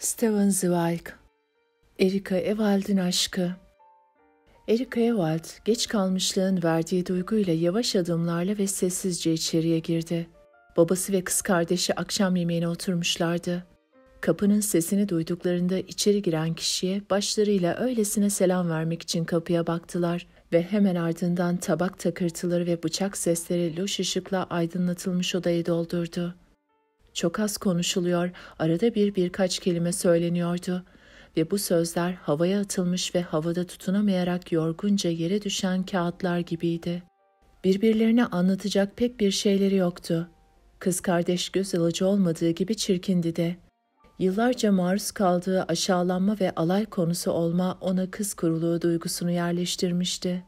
Steven Zweig Erika Ewald'in aşkı Erika Ewald, geç kalmışlığın verdiği duyguyla yavaş adımlarla ve sessizce içeriye girdi. Babası ve kız kardeşi akşam yemeğine oturmuşlardı. Kapının sesini duyduklarında içeri giren kişiye başlarıyla öylesine selam vermek için kapıya baktılar ve hemen ardından tabak takırtıları ve bıçak sesleri loş ışıkla aydınlatılmış odayı doldurdu. Çok az konuşuluyor, arada bir birkaç kelime söyleniyordu ve bu sözler havaya atılmış ve havada tutunamayarak yorgunca yere düşen kağıtlar gibiydi. Birbirlerine anlatacak pek bir şeyleri yoktu. Kız kardeş göz alıcı olmadığı gibi çirkindi de. Yıllarca maruz kaldığı aşağılanma ve alay konusu olma ona kız kuruluğu duygusunu yerleştirmişti.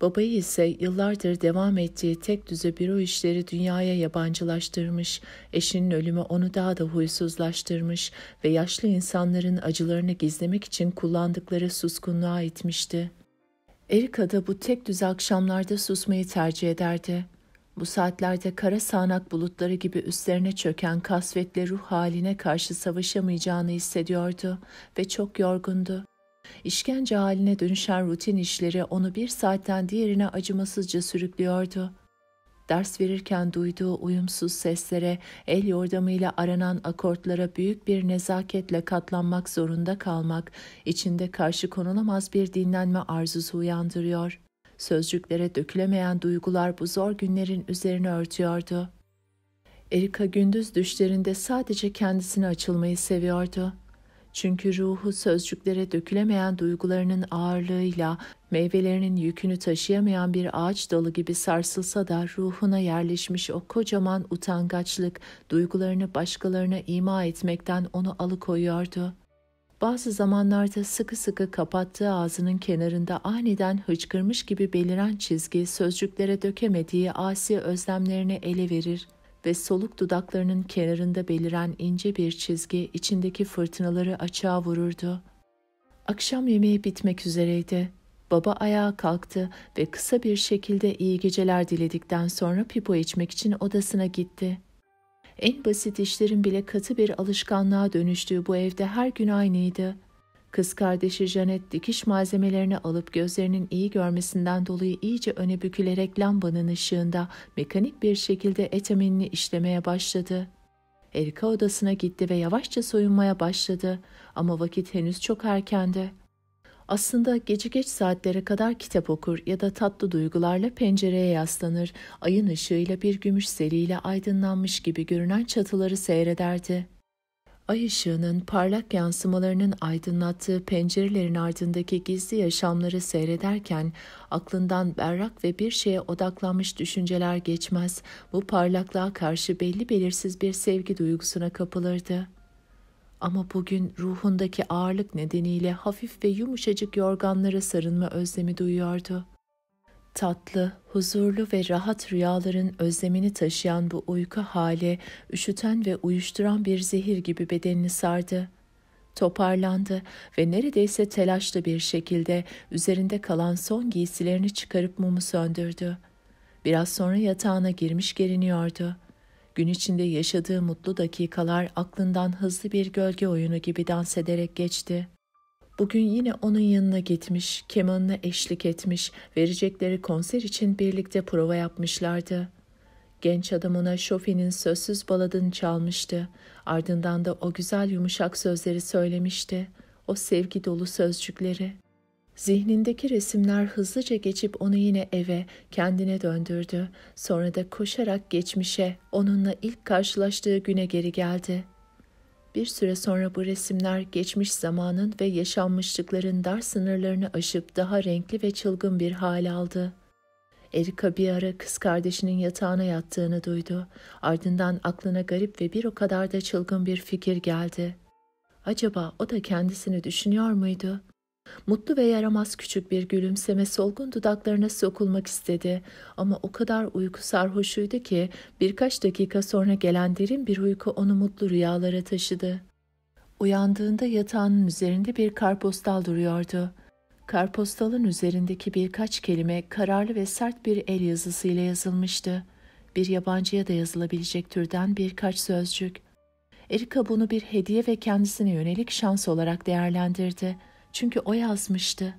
Babayı ise yıllardır devam ettiği tek düze büro işleri dünyaya yabancılaştırmış, eşinin ölümü onu daha da huysuzlaştırmış ve yaşlı insanların acılarını gizlemek için kullandıkları suskunluğa itmişti. Erika da bu tek düze akşamlarda susmayı tercih ederdi. Bu saatlerde kara sağanak bulutları gibi üstlerine çöken kasvetli ruh haline karşı savaşamayacağını hissediyordu ve çok yorgundu. İşkence haline dönüşen rutin işleri onu bir saatten diğerine acımasızca sürüklüyordu. Ders verirken duyduğu uyumsuz seslere, el yordamıyla aranan akortlara büyük bir nezaketle katlanmak zorunda kalmak, içinde karşı konulamaz bir dinlenme arzusu uyandırıyor. Sözcüklere dökülemeyen duygular bu zor günlerin üzerine örtüyordu. Erika gündüz düşlerinde sadece kendisine açılmayı seviyordu. Çünkü ruhu sözcüklere dökülemeyen duygularının ağırlığıyla meyvelerinin yükünü taşıyamayan bir ağaç dalı gibi sarsılsa da ruhuna yerleşmiş o kocaman utangaçlık duygularını başkalarına ima etmekten onu alıkoyuyordu. Bazı zamanlarda sıkı sıkı kapattığı ağzının kenarında aniden hıçkırmış gibi beliren çizgi sözcüklere dökemediği asi özlemlerini ele verir.'' ve soluk dudaklarının kenarında beliren ince bir çizgi içindeki fırtınaları açığa vururdu. Akşam yemeği bitmek üzereydi. Baba ayağa kalktı ve kısa bir şekilde iyi geceler diledikten sonra pipo içmek için odasına gitti. En basit işlerin bile katı bir alışkanlığa dönüştüğü bu evde her gün aynıydı. Kız kardeşi Janet dikiş malzemelerini alıp gözlerinin iyi görmesinden dolayı iyice öne bükülerek lambanın ışığında mekanik bir şekilde etemenini işlemeye başladı. Erika odasına gitti ve yavaşça soyunmaya başladı ama vakit henüz çok erkendi. Aslında gece geç saatlere kadar kitap okur ya da tatlı duygularla pencereye yaslanır, ayın ışığıyla bir gümüş seriyle aydınlanmış gibi görünen çatıları seyrederdi. Ay ışığının parlak yansımalarının aydınlattığı pencerelerin ardındaki gizli yaşamları seyrederken aklından berrak ve bir şeye odaklanmış düşünceler geçmez, bu parlaklığa karşı belli belirsiz bir sevgi duygusuna kapılırdı. Ama bugün ruhundaki ağırlık nedeniyle hafif ve yumuşacık yorganlara sarılma özlemi duyuyordu.'' tatlı, huzurlu ve rahat rüyaların özlemini taşıyan bu uyku hali üşüten ve uyuşturan bir zehir gibi bedenini sardı. Toparlandı ve neredeyse telaşlı bir şekilde üzerinde kalan son giysilerini çıkarıp mumu söndürdü. Biraz sonra yatağına girmiş geriniyordu. Gün içinde yaşadığı mutlu dakikalar aklından hızlı bir gölge oyunu gibi dans ederek geçti.'' Bugün yine onun yanına gitmiş, kemanına eşlik etmiş, verecekleri konser için birlikte prova yapmışlardı. Genç adam ona Şofi'nin sözsüz baladını çalmıştı. Ardından da o güzel yumuşak sözleri söylemişti. O sevgi dolu sözcükleri. Zihnindeki resimler hızlıca geçip onu yine eve, kendine döndürdü. Sonra da koşarak geçmişe, onunla ilk karşılaştığı güne geri geldi.'' Bir süre sonra bu resimler geçmiş zamanın ve yaşanmışlıkların dar sınırlarını aşıp daha renkli ve çılgın bir hal aldı. Erika bir ara kız kardeşinin yatağına yattığını duydu. Ardından aklına garip ve bir o kadar da çılgın bir fikir geldi. Acaba o da kendisini düşünüyor muydu? Mutlu ve yaramaz küçük bir gülümseme solgun dudaklarına sokulmak istedi ama o kadar uyku sarhoşuydu ki birkaç dakika sonra gelen derin bir uyku onu mutlu rüyalara taşıdı. Uyandığında yatağının üzerinde bir karpostal duruyordu. Karpostalın üzerindeki birkaç kelime kararlı ve sert bir el yazısıyla yazılmıştı. Bir yabancıya da yazılabilecek türden birkaç sözcük. Erika bunu bir hediye ve kendisine yönelik şans olarak değerlendirdi.'' Çünkü o yazmıştı.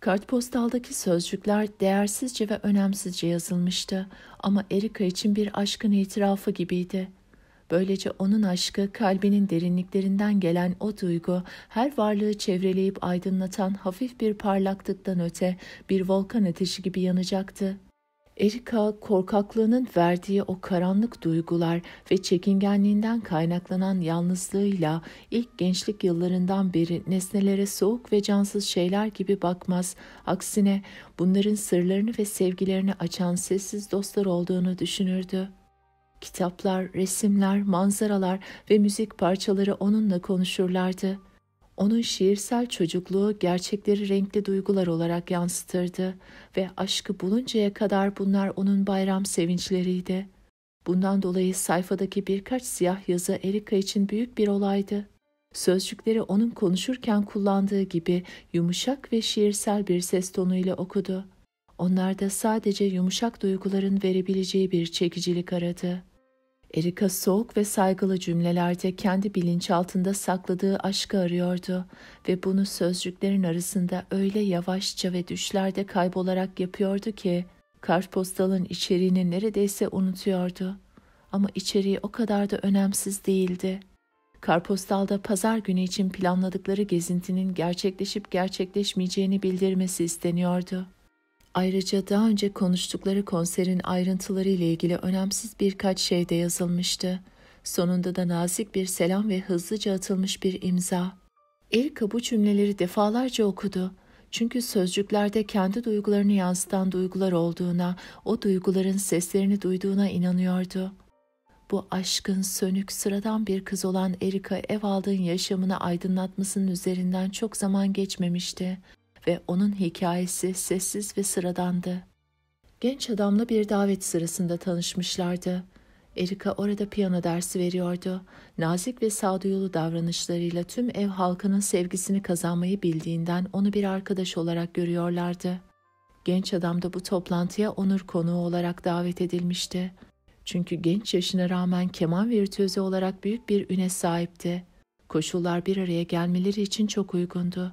Kartpostaldaki sözcükler değersizce ve önemsizce yazılmıştı ama Erika için bir aşkın itirafı gibiydi. Böylece onun aşkı kalbinin derinliklerinden gelen o duygu her varlığı çevreleyip aydınlatan hafif bir parlaklıktan öte bir volkan ateşi gibi yanacaktı.'' Erika korkaklığının verdiği o karanlık duygular ve çekingenliğinden kaynaklanan yalnızlığıyla ilk gençlik yıllarından beri nesnelere soğuk ve cansız şeyler gibi bakmaz. Aksine bunların sırlarını ve sevgilerini açan sessiz dostlar olduğunu düşünürdü. Kitaplar, resimler, manzaralar ve müzik parçaları onunla konuşurlardı.'' Onun şiirsel çocukluğu gerçekleri renkli duygular olarak yansıtırdı ve aşkı buluncaya kadar bunlar onun bayram sevinçleriydi. Bundan dolayı sayfadaki birkaç siyah yazı Erika için büyük bir olaydı. Sözcükleri onun konuşurken kullandığı gibi yumuşak ve şiirsel bir ses tonuyla okudu. Onlar da sadece yumuşak duyguların verebileceği bir çekicilik aradı.'' Erika soğuk ve saygılı cümlelerde kendi bilinçaltında sakladığı aşkı arıyordu ve bunu sözcüklerin arasında öyle yavaşça ve düşlerde kaybolarak yapıyordu ki kartpostalın içeriğini neredeyse unutuyordu. Ama içeriği o kadar da önemsiz değildi. Karpostalda pazar günü için planladıkları gezintinin gerçekleşip gerçekleşmeyeceğini bildirmesi isteniyordu. Ayrıca daha önce konuştukları konserin ayrıntıları ile ilgili önemsiz birkaç şey de yazılmıştı. Sonunda da nazik bir selam ve hızlıca atılmış bir imza. Erika bu cümleleri defalarca okudu. Çünkü sözcüklerde kendi duygularını yansıtan duygular olduğuna, o duyguların seslerini duyduğuna inanıyordu. Bu aşkın sönük sıradan bir kız olan Erika ev aldığın yaşamını aydınlatmasının üzerinden çok zaman geçmemişti ve onun hikayesi sessiz ve sıradandı. Genç adamla bir davet sırasında tanışmışlardı. Erika orada piyano dersi veriyordu. Nazik ve sağduyulu davranışlarıyla tüm ev halkının sevgisini kazanmayı bildiğinden onu bir arkadaş olarak görüyorlardı. Genç adam da bu toplantıya onur konuğu olarak davet edilmişti. Çünkü genç yaşına rağmen keman virtüözü olarak büyük bir üne sahipti. Koşullar bir araya gelmeleri için çok uygundu.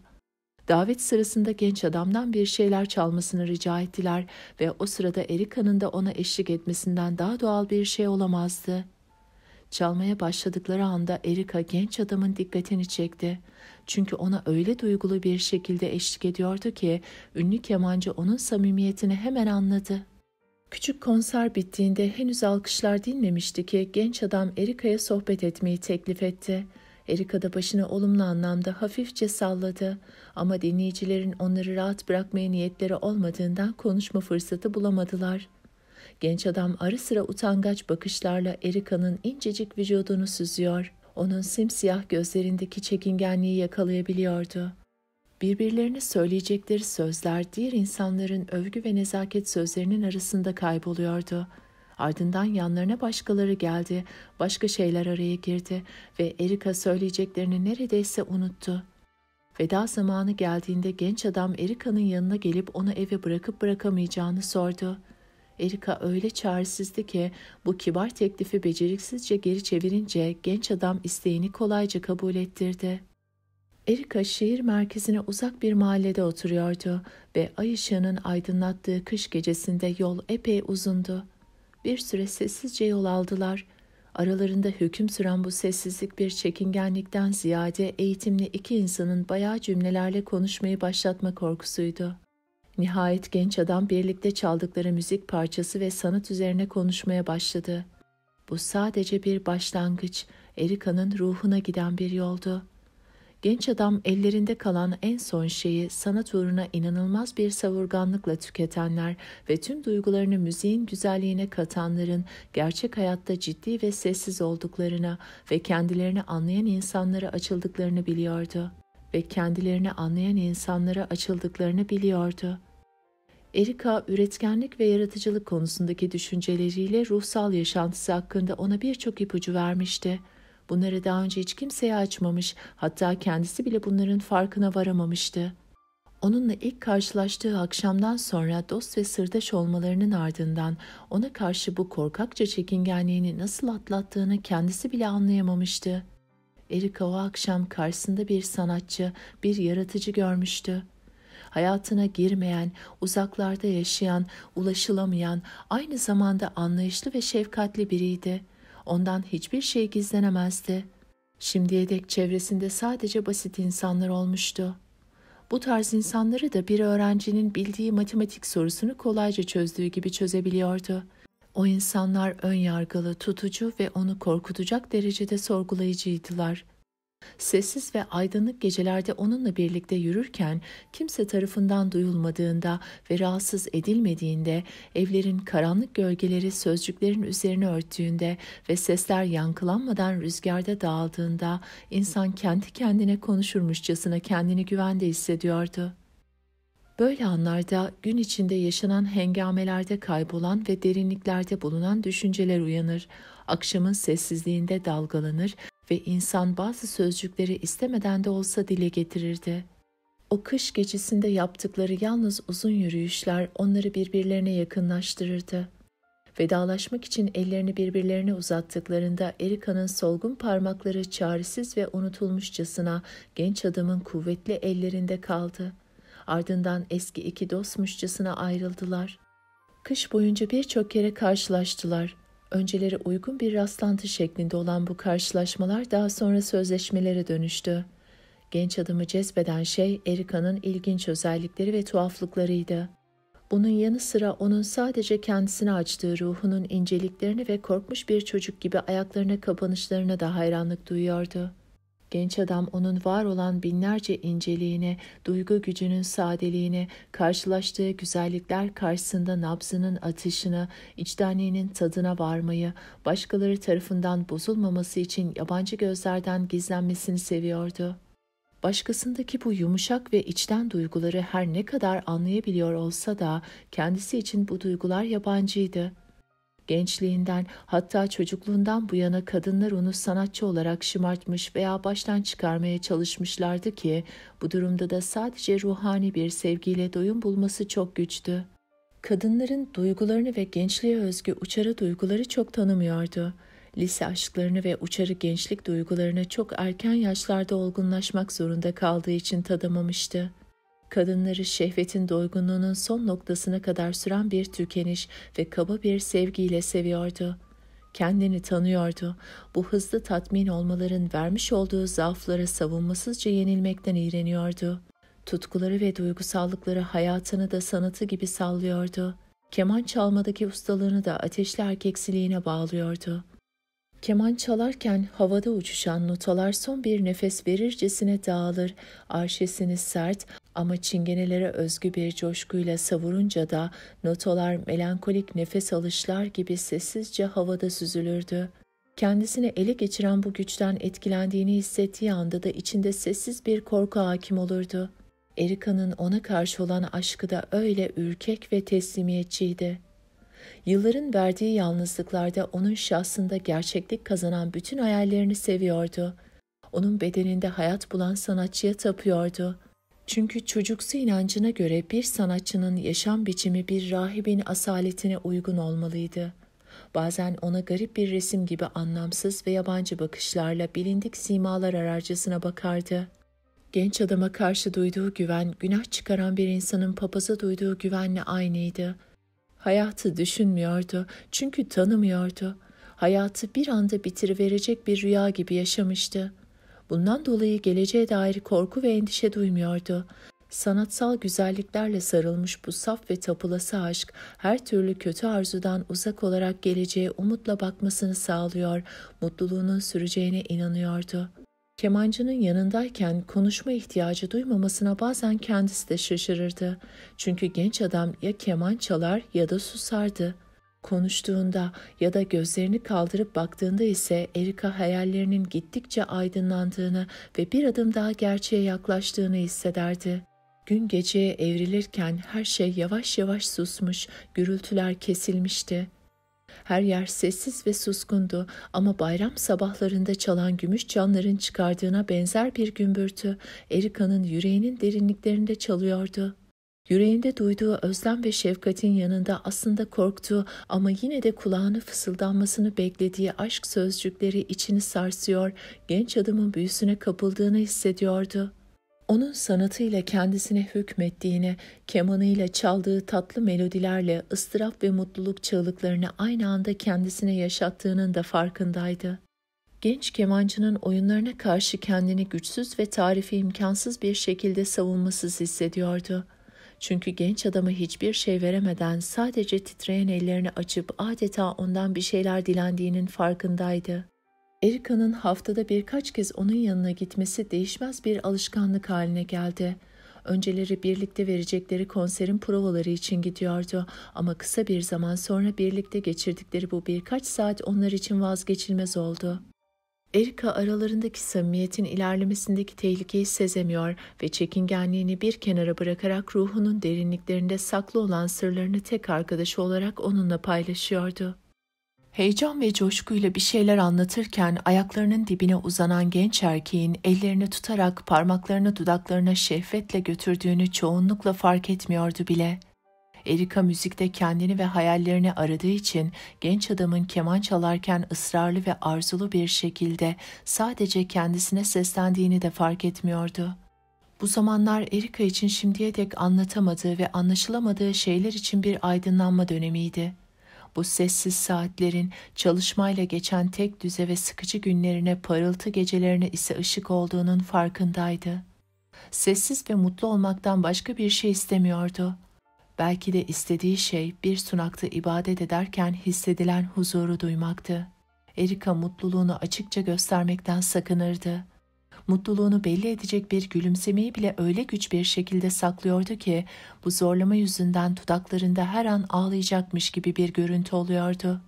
Davet sırasında genç adamdan bir şeyler çalmasını rica ettiler ve o sırada Erika'nın da ona eşlik etmesinden daha doğal bir şey olamazdı. Çalmaya başladıkları anda Erika genç adamın dikkatini çekti. Çünkü ona öyle duygulu bir şekilde eşlik ediyordu ki ünlü kemancı onun samimiyetini hemen anladı. Küçük konser bittiğinde henüz alkışlar dinmemişti ki genç adam Erika'ya sohbet etmeyi teklif etti. Erika da başını olumlu anlamda hafifçe salladı ama dinleyicilerin onları rahat bırakmaya niyetleri olmadığından konuşma fırsatı bulamadılar. Genç adam ara sıra utangaç bakışlarla Erika'nın incecik vücudunu süzüyor. Onun simsiyah gözlerindeki çekingenliği yakalayabiliyordu. Birbirlerine söyleyecekleri sözler diğer insanların övgü ve nezaket sözlerinin arasında kayboluyordu.'' Ardından yanlarına başkaları geldi, başka şeyler araya girdi ve Erika söyleyeceklerini neredeyse unuttu. Veda zamanı geldiğinde genç adam Erika'nın yanına gelip onu eve bırakıp bırakamayacağını sordu. Erika öyle çaresizdi ki bu kibar teklifi beceriksizce geri çevirince genç adam isteğini kolayca kabul ettirdi. Erika şehir merkezine uzak bir mahallede oturuyordu ve ay ışığının aydınlattığı kış gecesinde yol epey uzundu bir süre sessizce yol aldılar. Aralarında hüküm süren bu sessizlik bir çekingenlikten ziyade eğitimli iki insanın bayağı cümlelerle konuşmayı başlatma korkusuydu. Nihayet genç adam birlikte çaldıkları müzik parçası ve sanat üzerine konuşmaya başladı. Bu sadece bir başlangıç, Erika'nın ruhuna giden bir yoldu.'' Genç adam ellerinde kalan en son şeyi sanat uğruna inanılmaz bir savurganlıkla tüketenler ve tüm duygularını müziğin güzelliğine katanların gerçek hayatta ciddi ve sessiz olduklarına ve kendilerini anlayan insanlara açıldıklarını biliyordu ve kendilerini anlayan insanlara açıldıklarını biliyordu. Erika üretkenlik ve yaratıcılık konusundaki düşünceleriyle ruhsal yaşantısı hakkında ona birçok ipucu vermişti. Bunları daha önce hiç kimseye açmamış, hatta kendisi bile bunların farkına varamamıştı. Onunla ilk karşılaştığı akşamdan sonra dost ve sırdaş olmalarının ardından ona karşı bu korkakça çekingenliğini nasıl atlattığını kendisi bile anlayamamıştı. Erika o akşam karşısında bir sanatçı, bir yaratıcı görmüştü. Hayatına girmeyen, uzaklarda yaşayan, ulaşılamayan, aynı zamanda anlayışlı ve şefkatli biriydi.'' Ondan hiçbir şey gizlenemezdi. Şimdiye dek çevresinde sadece basit insanlar olmuştu. Bu tarz insanları da bir öğrencinin bildiği matematik sorusunu kolayca çözdüğü gibi çözebiliyordu. O insanlar ön yargılı, tutucu ve onu korkutacak derecede sorgulayıcıydılar.'' Sessiz ve aydınlık gecelerde onunla birlikte yürürken kimse tarafından duyulmadığında ve rahatsız edilmediğinde, evlerin karanlık gölgeleri sözcüklerin üzerine örttüğünde ve sesler yankılanmadan rüzgarda dağıldığında insan kendi kendine konuşurmuşçasına kendini güvende hissediyordu.'' Böyle anlarda gün içinde yaşanan hengamelerde kaybolan ve derinliklerde bulunan düşünceler uyanır. Akşamın sessizliğinde dalgalanır ve insan bazı sözcükleri istemeden de olsa dile getirirdi. O kış gecesinde yaptıkları yalnız uzun yürüyüşler onları birbirlerine yakınlaştırırdı. Vedalaşmak için ellerini birbirlerine uzattıklarında Erika'nın solgun parmakları çaresiz ve unutulmuşçasına genç adamın kuvvetli ellerinde kaldı. Ardından eski iki dostmuşçasına ayrıldılar. Kış boyunca birçok kere karşılaştılar. Önceleri uygun bir rastlantı şeklinde olan bu karşılaşmalar daha sonra sözleşmelere dönüştü. Genç adamı cezbeden şey Erika'nın ilginç özellikleri ve tuhaflıklarıydı. Bunun yanı sıra onun sadece kendisine açtığı ruhunun inceliklerini ve korkmuş bir çocuk gibi ayaklarına kapanışlarına da hayranlık duyuyordu. Genç adam onun var olan binlerce inceliğine, duygu gücünün sadeliğine, karşılaştığı güzellikler karşısında nabzının atışına, içtenliğinin tadına varmayı, başkaları tarafından bozulmaması için yabancı gözlerden gizlenmesini seviyordu. Başkasındaki bu yumuşak ve içten duyguları her ne kadar anlayabiliyor olsa da kendisi için bu duygular yabancıydı. Gençliğinden hatta çocukluğundan bu yana kadınlar onu sanatçı olarak şımartmış veya baştan çıkarmaya çalışmışlardı ki bu durumda da sadece ruhani bir sevgiyle doyum bulması çok güçtü. Kadınların duygularını ve gençliğe özgü uçarı duyguları çok tanımıyordu. Lise aşklarını ve uçarı gençlik duygularını çok erken yaşlarda olgunlaşmak zorunda kaldığı için tadamamıştı. Kadınları şehvetin doygunluğunun son noktasına kadar süren bir tükeniş ve kaba bir sevgiyle seviyordu. Kendini tanıyordu. Bu hızlı tatmin olmaların vermiş olduğu zaaflara savunmasızca yenilmekten iğreniyordu. Tutkuları ve duygusallıkları hayatını da sanatı gibi sallıyordu. Keman çalmadaki ustalığını da ateşli erkeksiliğine bağlıyordu.'' Keman çalarken havada uçuşan notalar son bir nefes verircesine dağılır, arşesini sert ama çingenelere özgü bir coşkuyla savurunca da notalar melankolik nefes alışlar gibi sessizce havada süzülürdü. Kendisine ele geçiren bu güçten etkilendiğini hissettiği anda da içinde sessiz bir korku hakim olurdu. Erika'nın ona karşı olan aşkı da öyle ürkek ve teslimiyetçiydi.'' Yılların verdiği yalnızlıklarda onun şahsında gerçeklik kazanan bütün hayallerini seviyordu. Onun bedeninde hayat bulan sanatçıya tapıyordu. Çünkü çocuksu inancına göre bir sanatçının yaşam biçimi bir rahibin asaletine uygun olmalıydı. Bazen ona garip bir resim gibi anlamsız ve yabancı bakışlarla bilindik simalar ararcasına bakardı. Genç adama karşı duyduğu güven, günah çıkaran bir insanın papaza duyduğu güvenle aynıydı.'' Hayatı düşünmüyordu çünkü tanımıyordu. Hayatı bir anda bitiriverecek bir rüya gibi yaşamıştı. Bundan dolayı geleceğe dair korku ve endişe duymuyordu. Sanatsal güzelliklerle sarılmış bu saf ve tapılası aşk her türlü kötü arzudan uzak olarak geleceğe umutla bakmasını sağlıyor, mutluluğunun süreceğine inanıyordu. Kemancının yanındayken konuşma ihtiyacı duymamasına bazen kendisi de şaşırırdı. Çünkü genç adam ya keman çalar ya da susardı. Konuştuğunda ya da gözlerini kaldırıp baktığında ise Erika hayallerinin gittikçe aydınlandığını ve bir adım daha gerçeğe yaklaştığını hissederdi. Gün geceye evrilirken her şey yavaş yavaş susmuş, gürültüler kesilmişti. Her yer sessiz ve suskundu ama bayram sabahlarında çalan gümüş çanların çıkardığına benzer bir gümbürtü Erika'nın yüreğinin derinliklerinde çalıyordu. Yüreğinde duyduğu özlem ve şefkatin yanında aslında korktuğu ama yine de kulağını fısıldanmasını beklediği aşk sözcükleri içini sarsıyor, genç adamın büyüsüne kapıldığını hissediyordu onun sanatıyla kendisine hükmettiğine, kemanıyla çaldığı tatlı melodilerle ıstırap ve mutluluk çığlıklarını aynı anda kendisine yaşattığının da farkındaydı. Genç kemancının oyunlarına karşı kendini güçsüz ve tarifi imkansız bir şekilde savunmasız hissediyordu. Çünkü genç adama hiçbir şey veremeden sadece titreyen ellerini açıp adeta ondan bir şeyler dilendiğinin farkındaydı. Erika'nın haftada birkaç kez onun yanına gitmesi değişmez bir alışkanlık haline geldi. Önceleri birlikte verecekleri konserin provaları için gidiyordu ama kısa bir zaman sonra birlikte geçirdikleri bu birkaç saat onlar için vazgeçilmez oldu. Erika aralarındaki samimiyetin ilerlemesindeki tehlikeyi sezemiyor ve çekingenliğini bir kenara bırakarak ruhunun derinliklerinde saklı olan sırlarını tek arkadaşı olarak onunla paylaşıyordu. Heyecan ve coşkuyla bir şeyler anlatırken ayaklarının dibine uzanan genç erkeğin ellerini tutarak parmaklarını dudaklarına şehvetle götürdüğünü çoğunlukla fark etmiyordu bile. Erika müzikte kendini ve hayallerini aradığı için genç adamın keman çalarken ısrarlı ve arzulu bir şekilde sadece kendisine seslendiğini de fark etmiyordu. Bu zamanlar Erika için şimdiye dek anlatamadığı ve anlaşılamadığı şeyler için bir aydınlanma dönemiydi. Bu sessiz saatlerin çalışmayla geçen tek düze ve sıkıcı günlerine parıltı gecelerine ise ışık olduğunun farkındaydı. Sessiz ve mutlu olmaktan başka bir şey istemiyordu. Belki de istediği şey bir sunakta ibadet ederken hissedilen huzuru duymaktı. Erika mutluluğunu açıkça göstermekten sakınırdı.'' mutluluğunu belli edecek bir gülümsemeyi bile öyle güç bir şekilde saklıyordu ki bu zorlama yüzünden dudaklarında her an ağlayacakmış gibi bir görüntü oluyordu.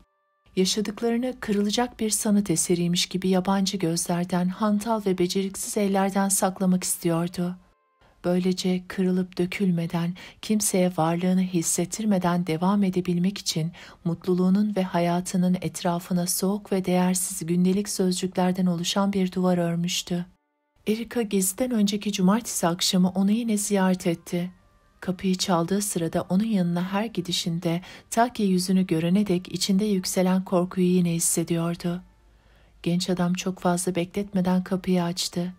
Yaşadıklarını kırılacak bir sanat eseriymiş gibi yabancı gözlerden, hantal ve beceriksiz ellerden saklamak istiyordu. Böylece kırılıp dökülmeden, kimseye varlığını hissettirmeden devam edebilmek için mutluluğunun ve hayatının etrafına soğuk ve değersiz gündelik sözcüklerden oluşan bir duvar örmüştü. Erika geziden önceki cumartesi akşamı onu yine ziyaret etti. Kapıyı çaldığı sırada onun yanına her gidişinde Takya yüzünü görene dek içinde yükselen korkuyu yine hissediyordu. Genç adam çok fazla bekletmeden kapıyı açtı.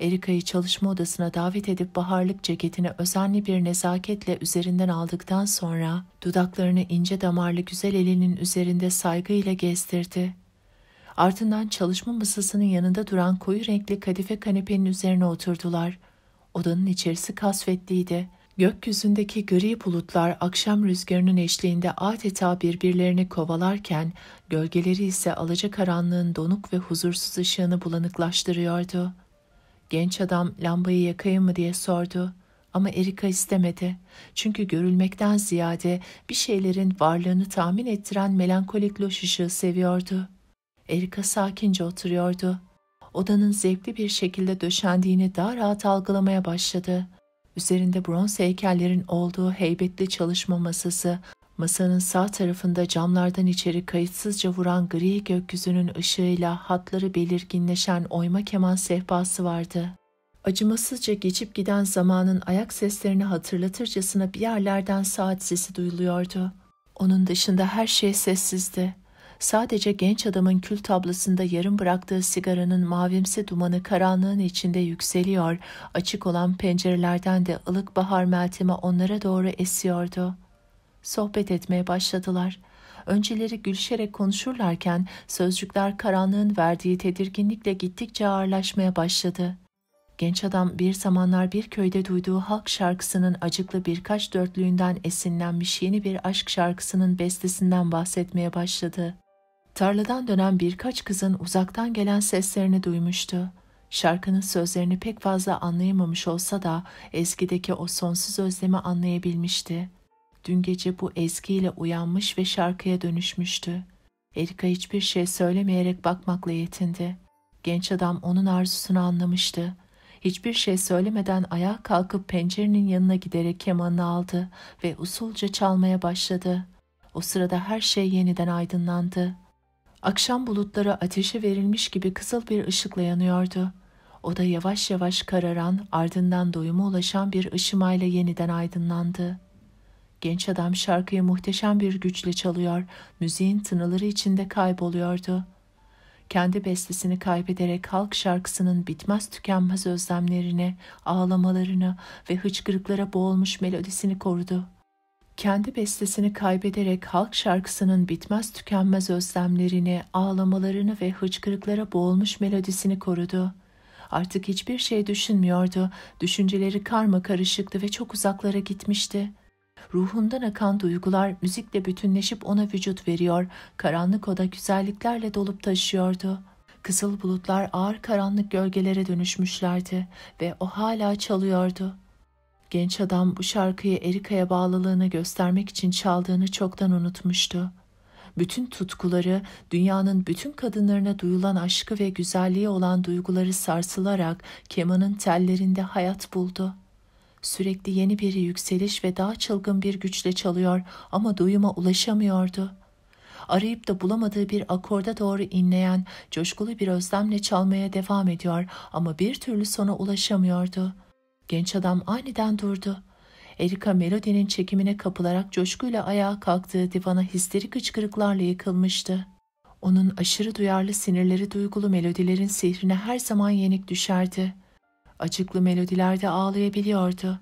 Erika'yı çalışma odasına davet edip baharlık ceketini özenli bir nezaketle üzerinden aldıktan sonra dudaklarını ince damarlı güzel elinin üzerinde saygıyla gezdirdi. Ardından çalışma masasının yanında duran koyu renkli kadife kanepenin üzerine oturdular. Odanın içerisi kasvetliydi. Gökyüzündeki gri bulutlar akşam rüzgarının eşliğinde adeta birbirlerini kovalarken gölgeleri ise alaca karanlığın donuk ve huzursuz ışığını bulanıklaştırıyordu. Genç adam lambayı yakayım mı diye sordu ama Erika istemedi. Çünkü görülmekten ziyade bir şeylerin varlığını tahmin ettiren melankolik loş ışığı seviyordu. Erika sakince oturuyordu. Odanın zevkli bir şekilde döşendiğini daha rahat algılamaya başladı. Üzerinde bronz heykellerin olduğu heybetli çalışma masası, masanın sağ tarafında camlardan içeri kayıtsızca vuran gri gökyüzünün ışığıyla hatları belirginleşen oyma keman sehpası vardı. Acımasızca geçip giden zamanın ayak seslerini hatırlatırcasına bir yerlerden saat sesi duyuluyordu. Onun dışında her şey sessizdi. Sadece genç adamın kül tablasında yarım bıraktığı sigaranın mavimsi dumanı karanlığın içinde yükseliyor, açık olan pencerelerden de ılık bahar meltemi onlara doğru esiyordu. Sohbet etmeye başladılar. Önceleri gülüşerek konuşurlarken sözcükler karanlığın verdiği tedirginlikle gittikçe ağırlaşmaya başladı.'' Genç adam bir zamanlar bir köyde duyduğu halk şarkısının acıklı birkaç dörtlüğünden esinlenmiş yeni bir aşk şarkısının bestesinden bahsetmeye başladı. Tarladan dönen birkaç kızın uzaktan gelen seslerini duymuştu. Şarkının sözlerini pek fazla anlayamamış olsa da eskideki o sonsuz özlemi anlayabilmişti. Dün gece bu eskiyle uyanmış ve şarkıya dönüşmüştü. Erika hiçbir şey söylemeyerek bakmakla yetindi. Genç adam onun arzusunu anlamıştı. Hiçbir şey söylemeden ayağa kalkıp pencerenin yanına giderek kemanını aldı ve usulca çalmaya başladı. O sırada her şey yeniden aydınlandı akşam bulutları ateşe verilmiş gibi kızıl bir ışıkla yanıyordu. Oda yavaş yavaş kararan, ardından doyuma ulaşan bir ışımayla yeniden aydınlandı. Genç adam şarkıyı muhteşem bir güçle çalıyor, müziğin tınıları içinde kayboluyordu. Kendi bestesini kaybederek halk şarkısının bitmez tükenmez özlemlerine, ağlamalarına ve hıçkırıklara boğulmuş melodisini korudu.'' kendi bestesini kaybederek halk şarkısının bitmez tükenmez özlemlerini, ağlamalarını ve hıçkırıklara boğulmuş melodisini korudu. Artık hiçbir şey düşünmüyordu, düşünceleri karma karışıktı ve çok uzaklara gitmişti. Ruhundan akan duygular müzikle bütünleşip ona vücut veriyor, karanlık oda güzelliklerle dolup taşıyordu.'' Kızıl bulutlar ağır karanlık gölgelere dönüşmüşlerdi ve o hala çalıyordu. Genç adam bu şarkıyı Erika'ya bağlılığını göstermek için çaldığını çoktan unutmuştu. Bütün tutkuları, dünyanın bütün kadınlarına duyulan aşkı ve güzelliği olan duyguları sarsılarak kemanın tellerinde hayat buldu. Sürekli yeni bir yükseliş ve daha çılgın bir güçle çalıyor ama duyuma ulaşamıyordu. Arayıp da bulamadığı bir akorda doğru inleyen, coşkulu bir özlemle çalmaya devam ediyor ama bir türlü sona ulaşamıyordu.'' Genç adam aniden durdu. Erika Melody'nin çekimine kapılarak coşkuyla ayağa kalktığı divana histerik hıçkırıklarla yıkılmıştı. Onun aşırı duyarlı sinirleri duygulu melodilerin sihrine her zaman yenik düşerdi. Acıklı melodilerde ağlayabiliyordu.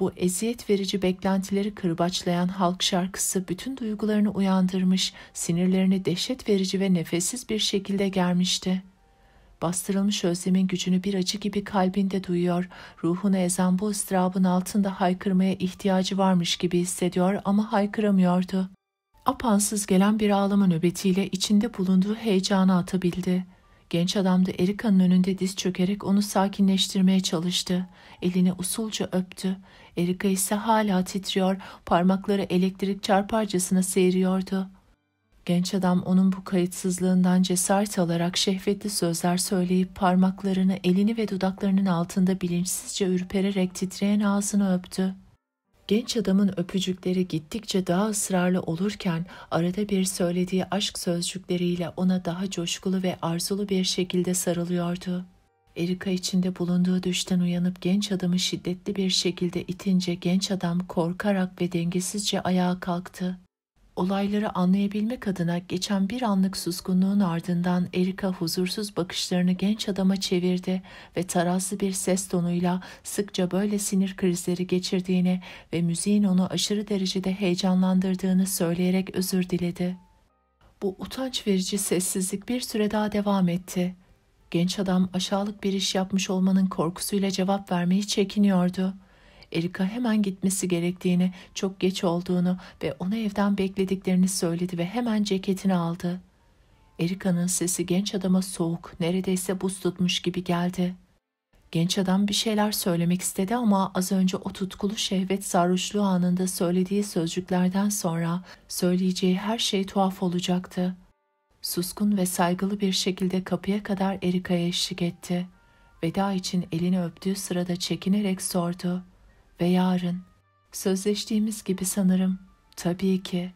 Bu eziyet verici beklentileri kırbaçlayan halk şarkısı bütün duygularını uyandırmış, sinirlerini dehşet verici ve nefessiz bir şekilde germişti. Bastırılmış özlemin gücünü bir acı gibi kalbinde duyuyor. Ruhuna ezan bu ıstırabın altında haykırmaya ihtiyacı varmış gibi hissediyor ama haykıramıyordu. Apansız gelen bir ağlama nöbetiyle içinde bulunduğu heyecanı atabildi. Genç adam da Erika'nın önünde diz çökerek onu sakinleştirmeye çalıştı. Elini usulca öptü. Erika ise hala titriyor, parmakları elektrik çarparcasına seyiriyordu.'' Genç adam onun bu kayıtsızlığından cesaret alarak şehvetli sözler söyleyip parmaklarını elini ve dudaklarının altında bilinçsizce ürpererek titreyen ağzını öptü. Genç adamın öpücükleri gittikçe daha ısrarlı olurken arada bir söylediği aşk sözcükleriyle ona daha coşkulu ve arzulu bir şekilde sarılıyordu. Erika içinde bulunduğu düşten uyanıp genç adamı şiddetli bir şekilde itince genç adam korkarak ve dengesizce ayağa kalktı olayları anlayabilmek adına geçen bir anlık suskunluğun ardından Erika huzursuz bakışlarını genç adama çevirdi ve tarazlı bir ses tonuyla sıkça böyle sinir krizleri geçirdiğini ve müziğin onu aşırı derecede heyecanlandırdığını söyleyerek özür diledi. Bu utanç verici sessizlik bir süre daha devam etti. Genç adam aşağılık bir iş yapmış olmanın korkusuyla cevap vermeyi çekiniyordu.'' Erika hemen gitmesi gerektiğini, çok geç olduğunu ve onu evden beklediklerini söyledi ve hemen ceketini aldı. Erika'nın sesi genç adama soğuk, neredeyse buz tutmuş gibi geldi. Genç adam bir şeyler söylemek istedi ama az önce o tutkulu şehvet sarhoşluğu anında söylediği sözcüklerden sonra söyleyeceği her şey tuhaf olacaktı. Suskun ve saygılı bir şekilde kapıya kadar Erika'ya eşlik etti.'' veda için elini öptüğü sırada çekinerek sordu ve yarın. Sözleştiğimiz gibi sanırım. Tabii ki.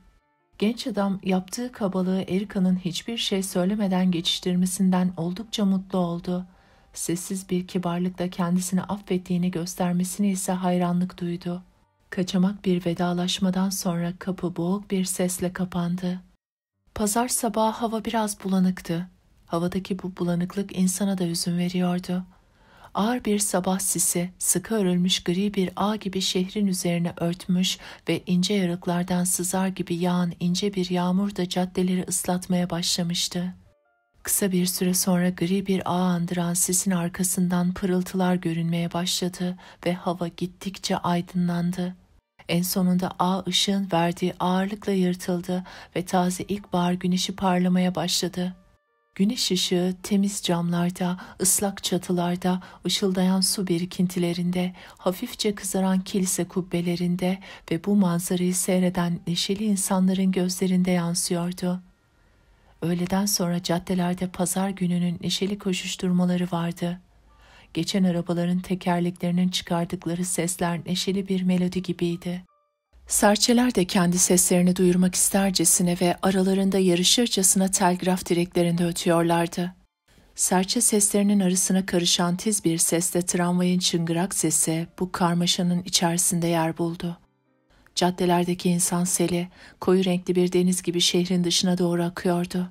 Genç adam yaptığı kabalığı Erika'nın hiçbir şey söylemeden geçiştirmesinden oldukça mutlu oldu. Sessiz bir kibarlıkla kendisini affettiğini göstermesini ise hayranlık duydu. Kaçamak bir vedalaşmadan sonra kapı boğuk bir sesle kapandı. Pazar sabahı hava biraz bulanıktı. Havadaki bu bulanıklık insana da üzüm veriyordu. Ağır bir sabah sisi, sıkı örülmüş gri bir ağ gibi şehrin üzerine örtmüş ve ince yarıklardan sızar gibi yağan ince bir yağmur da caddeleri ıslatmaya başlamıştı. Kısa bir süre sonra gri bir ağ andıran sisin arkasından pırıltılar görünmeye başladı ve hava gittikçe aydınlandı. En sonunda ağ ışığın verdiği ağırlıkla yırtıldı ve taze ilkbahar güneşi parlamaya başladı.'' Güneş ışığı temiz camlarda, ıslak çatılarda, ışıldayan su birikintilerinde, hafifçe kızaran kilise kubbelerinde ve bu manzarayı seyreden neşeli insanların gözlerinde yansıyordu. Öğleden sonra caddelerde pazar gününün neşeli koşuşturmaları vardı. Geçen arabaların tekerleklerinin çıkardıkları sesler neşeli bir melodi gibiydi. Serçeler de kendi seslerini duyurmak istercesine ve aralarında yarışırcasına telgraf direklerinde ötüyorlardı. Serçe seslerinin arasına karışan tiz bir sesle tramvayın çıngırak sesi bu karmaşanın içerisinde yer buldu. Caddelerdeki insan seli koyu renkli bir deniz gibi şehrin dışına doğru akıyordu.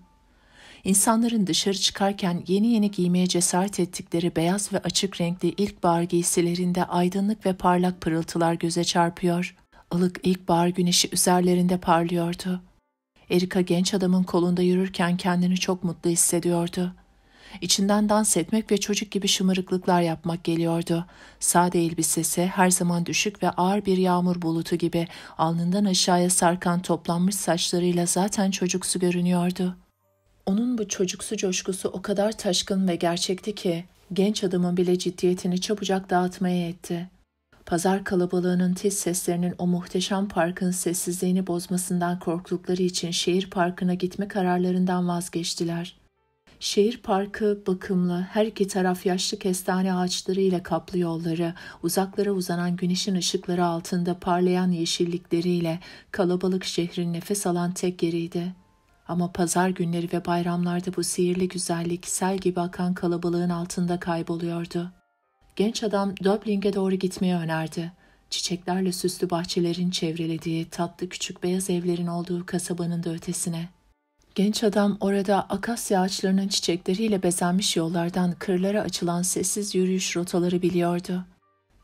İnsanların dışarı çıkarken yeni yeni giymeye cesaret ettikleri beyaz ve açık renkli ilkbahar giysilerinde aydınlık ve parlak pırıltılar göze çarpıyor.'' ılık ilkbahar güneşi üzerlerinde parlıyordu. Erika genç adamın kolunda yürürken kendini çok mutlu hissediyordu. İçinden dans etmek ve çocuk gibi şımarıklıklar yapmak geliyordu. Sade elbisesi her zaman düşük ve ağır bir yağmur bulutu gibi alnından aşağıya sarkan toplanmış saçlarıyla zaten çocuksu görünüyordu. Onun bu çocuksu coşkusu o kadar taşkın ve gerçekti ki genç adamın bile ciddiyetini çabucak dağıtmaya etti. Pazar kalabalığının tiz seslerinin o muhteşem parkın sessizliğini bozmasından korktukları için şehir parkına gitme kararlarından vazgeçtiler. Şehir parkı bakımlı, her iki taraf yaşlı kestane ağaçlarıyla kaplı yolları, uzaklara uzanan güneşin ışıkları altında parlayan yeşillikleriyle kalabalık şehrin nefes alan tek yeriydi. Ama pazar günleri ve bayramlarda bu sihirli güzellik sel gibi akan kalabalığın altında kayboluyordu.'' genç adam Döbling'e doğru gitmeyi önerdi. Çiçeklerle süslü bahçelerin çevrelediği tatlı küçük beyaz evlerin olduğu kasabanın da ötesine. Genç adam orada akasya ağaçlarının çiçekleriyle bezenmiş yollardan kırlara açılan sessiz yürüyüş rotaları biliyordu.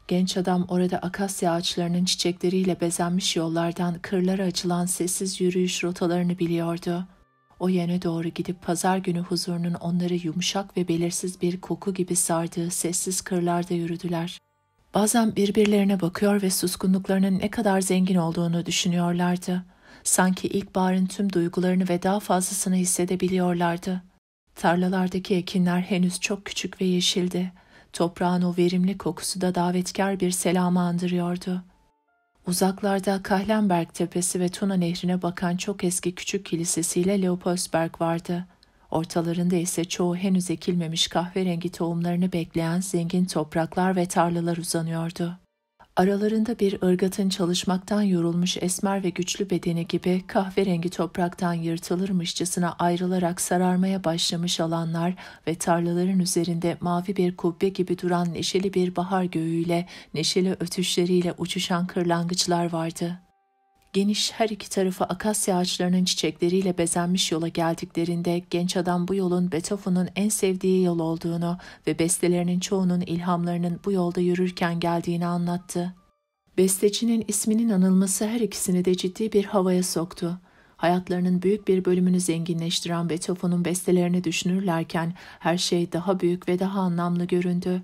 Genç adam orada akasya ağaçlarının çiçekleriyle bezenmiş yollardan kırlara açılan sessiz yürüyüş rotalarını biliyordu.'' O yöne doğru gidip pazar günü huzurunun onları yumuşak ve belirsiz bir koku gibi sardığı sessiz kırlarda yürüdüler. Bazen birbirlerine bakıyor ve suskunluklarının ne kadar zengin olduğunu düşünüyorlardı. Sanki ilkbaharın tüm duygularını ve daha fazlasını hissedebiliyorlardı. Tarlalardaki ekinler henüz çok küçük ve yeşildi. Toprağın o verimli kokusu da davetkar bir selamı andırıyordu. Uzaklarda Kahlenberg Tepesi ve Tuna Nehri'ne bakan çok eski küçük kilisesiyle Leopoldsberg vardı. Ortalarında ise çoğu henüz ekilmemiş kahverengi tohumlarını bekleyen zengin topraklar ve tarlalar uzanıyordu. Aralarında bir ırgatın çalışmaktan yorulmuş esmer ve güçlü bedeni gibi kahverengi topraktan yırtılırmışçasına ayrılarak sararmaya başlamış alanlar ve tarlaların üzerinde mavi bir kubbe gibi duran neşeli bir bahar göğüyle, neşeli ötüşleriyle uçuşan kırlangıçlar vardı.'' Geniş her iki tarafı akasya ağaçlarının çiçekleriyle bezenmiş yola geldiklerinde genç adam bu yolun Beethoven'ın en sevdiği yol olduğunu ve bestelerinin çoğunun ilhamlarının bu yolda yürürken geldiğini anlattı. Bestecinin isminin anılması her ikisini de ciddi bir havaya soktu. Hayatlarının büyük bir bölümünü zenginleştiren Beethoven'un bestelerini düşünürlerken her şey daha büyük ve daha anlamlı göründü.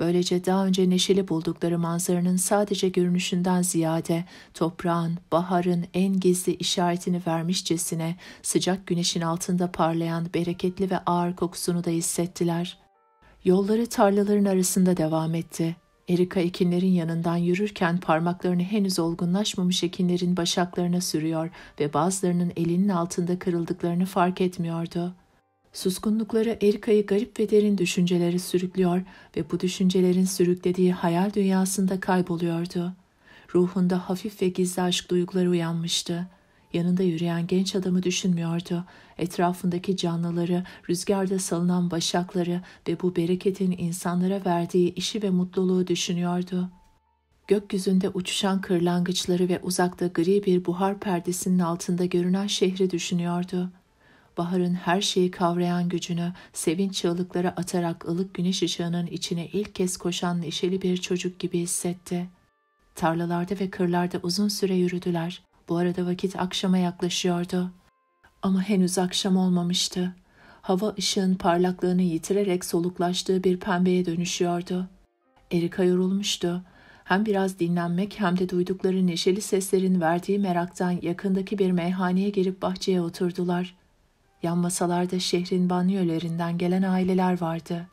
Böylece daha önce neşeli buldukları manzaranın sadece görünüşünden ziyade toprağın, baharın en gizli işaretini vermişçesine sıcak güneşin altında parlayan bereketli ve ağır kokusunu da hissettiler. Yolları tarlaların arasında devam etti. Erika ekinlerin yanından yürürken parmaklarını henüz olgunlaşmamış ekinlerin başaklarına sürüyor ve bazılarının elinin altında kırıldıklarını fark etmiyordu. Suskunlukları Erika'yı garip ve derin düşüncelere sürüklüyor ve bu düşüncelerin sürüklediği hayal dünyasında kayboluyordu. Ruhunda hafif ve gizli aşk duyguları uyanmıştı. Yanında yürüyen genç adamı düşünmüyordu. Etrafındaki canlıları, rüzgarda salınan başakları ve bu bereketin insanlara verdiği işi ve mutluluğu düşünüyordu. Gökyüzünde uçuşan kırlangıçları ve uzakta gri bir buhar perdesinin altında görünen şehri düşünüyordu.'' baharın her şeyi kavrayan gücünü sevinç çığlıkları atarak ılık güneş ışığının içine ilk kez koşan neşeli bir çocuk gibi hissetti. Tarlalarda ve kırlarda uzun süre yürüdüler. Bu arada vakit akşama yaklaşıyordu. Ama henüz akşam olmamıştı. Hava ışığın parlaklığını yitirerek soluklaştığı bir pembeye dönüşüyordu. Erika yorulmuştu. Hem biraz dinlenmek hem de duydukları neşeli seslerin verdiği meraktan yakındaki bir meyhaneye girip bahçeye oturdular. Yan masalarda şehrin banyolarından gelen aileler vardı.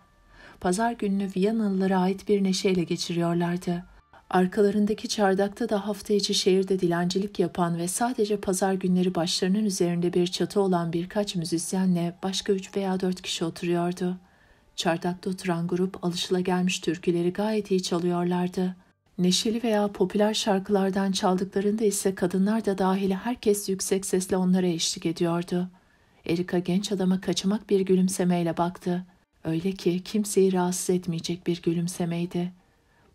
Pazar gününü Viyanalılara ait bir neşeyle geçiriyorlardı. Arkalarındaki çardakta da hafta içi şehirde dilencilik yapan ve sadece pazar günleri başlarının üzerinde bir çatı olan birkaç müzisyenle başka üç veya dört kişi oturuyordu. Çardakta oturan grup alışılagelmiş türküleri gayet iyi çalıyorlardı.'' Neşeli veya popüler şarkılardan çaldıklarında ise kadınlar da dahil herkes yüksek sesle onlara eşlik ediyordu. Erika genç adama kaçamak bir gülümsemeyle baktı. Öyle ki kimseyi rahatsız etmeyecek bir gülümsemeydi.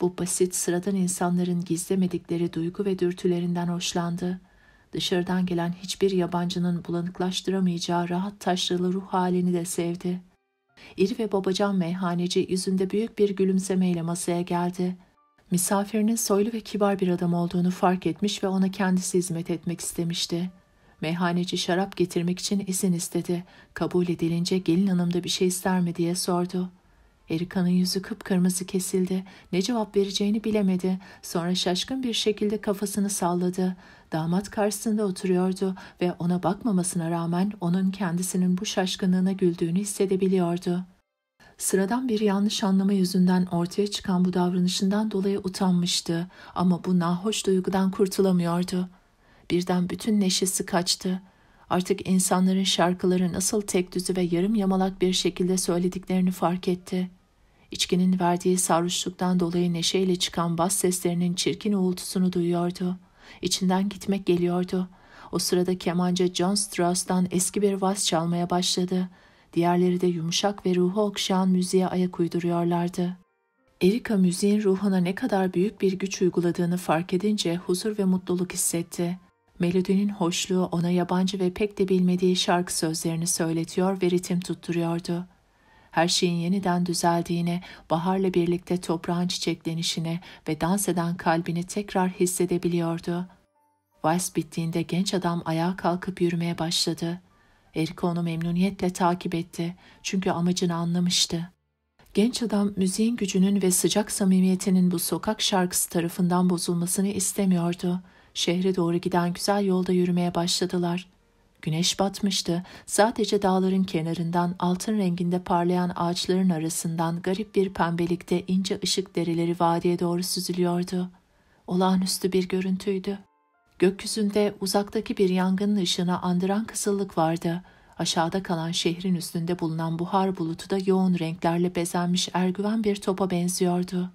Bu basit sıradan insanların gizlemedikleri duygu ve dürtülerinden hoşlandı. Dışarıdan gelen hiçbir yabancının bulanıklaştıramayacağı rahat taşralı ruh halini de sevdi. İri ve babacan meyhaneci yüzünde büyük bir gülümsemeyle masaya geldi. Misafirinin soylu ve kibar bir adam olduğunu fark etmiş ve ona kendisi hizmet etmek istemişti.'' Meyhaneci şarap getirmek için izin istedi. Kabul edilince gelin hanım da bir şey ister mi diye sordu. Erika'nın yüzü kıpkırmızı kesildi. Ne cevap vereceğini bilemedi. Sonra şaşkın bir şekilde kafasını salladı. Damat karşısında oturuyordu ve ona bakmamasına rağmen onun kendisinin bu şaşkınlığına güldüğünü hissedebiliyordu. Sıradan bir yanlış anlama yüzünden ortaya çıkan bu davranışından dolayı utanmıştı ama bu nahoş duygudan kurtulamıyordu. Birden bütün neşesi kaçtı. Artık insanların şarkıları nasıl tek düzü ve yarım yamalak bir şekilde söylediklerini fark etti. İçkinin verdiği sarhoşluktan dolayı neşeyle çıkan bas seslerinin çirkin uğultusunu duyuyordu. İçinden gitmek geliyordu. O sırada kemancı John Strauss'tan eski bir vaz çalmaya başladı. Diğerleri de yumuşak ve ruhu okşayan müziğe ayak uyduruyorlardı. Erika müziğin ruhuna ne kadar büyük bir güç uyguladığını fark edince huzur ve mutluluk hissetti. Melodinin hoşluğu ona yabancı ve pek de bilmediği şarkı sözlerini söyletiyor ve ritim tutturuyordu. Her şeyin yeniden düzeldiğine, baharla birlikte toprağın çiçeklenişine ve dans eden kalbini tekrar hissedebiliyordu. Vals bittiğinde genç adam ayağa kalkıp yürümeye başladı. Erika onu memnuniyetle takip etti çünkü amacını anlamıştı. Genç adam müziğin gücünün ve sıcak samimiyetinin bu sokak şarkısı tarafından bozulmasını istemiyordu. Şehre doğru giden güzel yolda yürümeye başladılar. Güneş batmıştı. Sadece dağların kenarından altın renginde parlayan ağaçların arasından garip bir pembelikte ince ışık derileri vadiye doğru süzülüyordu. Olağanüstü bir görüntüydü. Gökyüzünde uzaktaki bir yangının ışığına andıran kızıllık vardı. Aşağıda kalan şehrin üstünde bulunan buhar bulutu da yoğun renklerle bezenmiş ergüven bir topa benziyordu.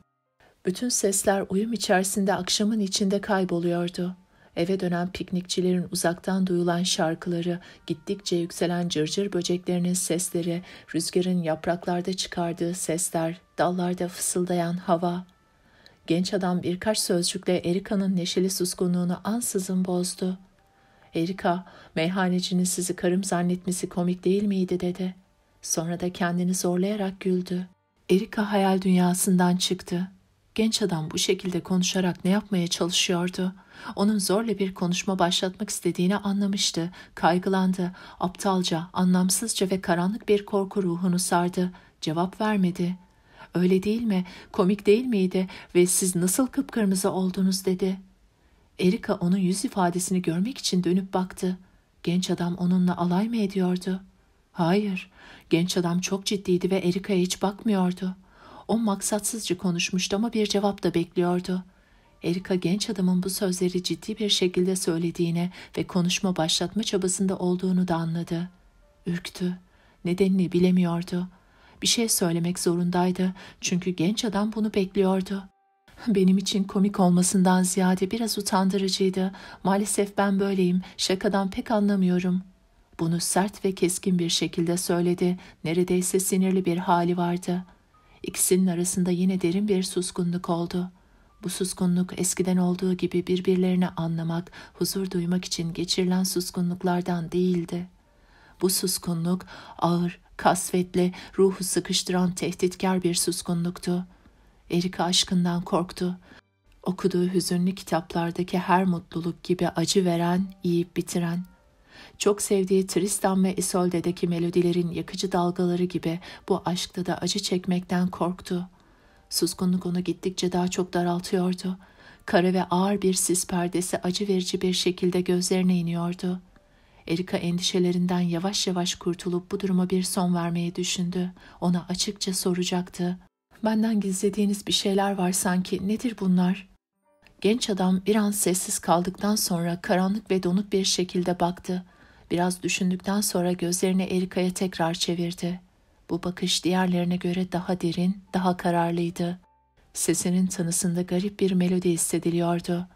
Bütün sesler uyum içerisinde akşamın içinde kayboluyordu. Eve dönen piknikçilerin uzaktan duyulan şarkıları, gittikçe yükselen cırcır böceklerinin sesleri, rüzgarın yapraklarda çıkardığı sesler, dallarda fısıldayan hava. Genç adam birkaç sözcükle Erika'nın neşeli suskunluğunu ansızın bozdu. Erika, meyhanecinin sizi karım zannetmesi komik değil miydi dedi. Sonra da kendini zorlayarak güldü. Erika hayal dünyasından çıktı. Genç adam bu şekilde konuşarak ne yapmaya çalışıyordu? Onun zorla bir konuşma başlatmak istediğini anlamıştı, kaygılandı, aptalca, anlamsızca ve karanlık bir korku ruhunu sardı. Cevap vermedi. Öyle değil mi? Komik değil miydi? Ve siz nasıl kıpkırmızı oldunuz dedi. Erika onun yüz ifadesini görmek için dönüp baktı. Genç adam onunla alay mı ediyordu? Hayır, genç adam çok ciddiydi ve Erika'ya hiç bakmıyordu.'' O maksatsızca konuşmuştu ama bir cevap da bekliyordu. Erika genç adamın bu sözleri ciddi bir şekilde söylediğine ve konuşma başlatma çabasında olduğunu da anladı. Ürktü. Nedenini bilemiyordu. Bir şey söylemek zorundaydı çünkü genç adam bunu bekliyordu. Benim için komik olmasından ziyade biraz utandırıcıydı. Maalesef ben böyleyim, şakadan pek anlamıyorum. Bunu sert ve keskin bir şekilde söyledi. Neredeyse sinirli bir hali vardı.'' İkisinin arasında yine derin bir suskunluk oldu. Bu suskunluk eskiden olduğu gibi birbirlerini anlamak, huzur duymak için geçirilen suskunluklardan değildi. Bu suskunluk ağır, kasvetli, ruhu sıkıştıran tehditkar bir suskunluktu. Erika aşkından korktu. Okuduğu hüzünlü kitaplardaki her mutluluk gibi acı veren, yiyip bitiren, çok sevdiği Tristan ve Isolde'deki melodilerin yakıcı dalgaları gibi bu aşkta da acı çekmekten korktu. Suskunluk onu gittikçe daha çok daraltıyordu. Kara ve ağır bir sis perdesi acı verici bir şekilde gözlerine iniyordu. Erika endişelerinden yavaş yavaş kurtulup bu duruma bir son vermeyi düşündü. Ona açıkça soracaktı. Benden gizlediğiniz bir şeyler var sanki. Nedir bunlar? Genç adam bir an sessiz kaldıktan sonra karanlık ve donuk bir şekilde baktı. Biraz düşündükten sonra gözlerini Erika'ya tekrar çevirdi. Bu bakış diğerlerine göre daha derin, daha kararlıydı. Sesinin tanısında garip bir melodi hissediliyordu.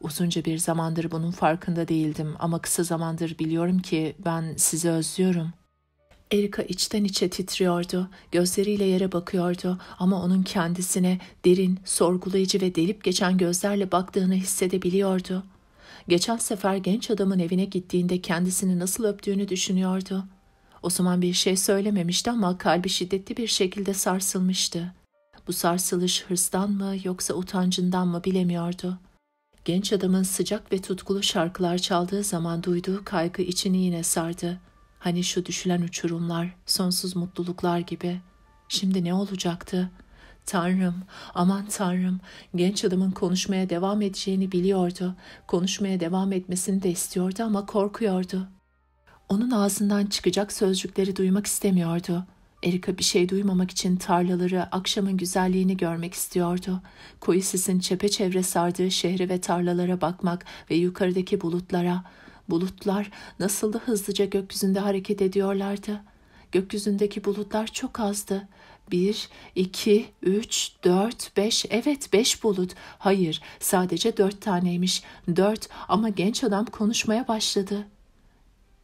Uzunca bir zamandır bunun farkında değildim ama kısa zamandır biliyorum ki ben sizi özlüyorum.'' Erika içten içe titriyordu. Gözleriyle yere bakıyordu ama onun kendisine derin, sorgulayıcı ve delip geçen gözlerle baktığını hissedebiliyordu. Geçen sefer genç adamın evine gittiğinde kendisini nasıl öptüğünü düşünüyordu. Osman bir şey söylememişti ama kalbi şiddetli bir şekilde sarsılmıştı. Bu sarsılış hırstan mı yoksa utancından mı bilemiyordu. Genç adamın sıcak ve tutkulu şarkılar çaldığı zaman duyduğu kaygı içini yine sardı. Hani şu düşülen uçurumlar, sonsuz mutluluklar gibi. Şimdi ne olacaktı? Tanrım, aman Tanrım, genç adamın konuşmaya devam edeceğini biliyordu. Konuşmaya devam etmesini de istiyordu ama korkuyordu. Onun ağzından çıkacak sözcükleri duymak istemiyordu. Erika bir şey duymamak için tarlaları, akşamın güzelliğini görmek istiyordu. Koyu sisin çepeçevre sardığı şehri ve tarlalara bakmak ve yukarıdaki bulutlara. Bulutlar nasıl da hızlıca gökyüzünde hareket ediyorlardı.'' Gökyüzündeki bulutlar çok azdı. 1, 2, 3, 4, 5. Evet 5 bulut. Hayır sadece 4 taneymiş. 4 ama genç adam konuşmaya başladı.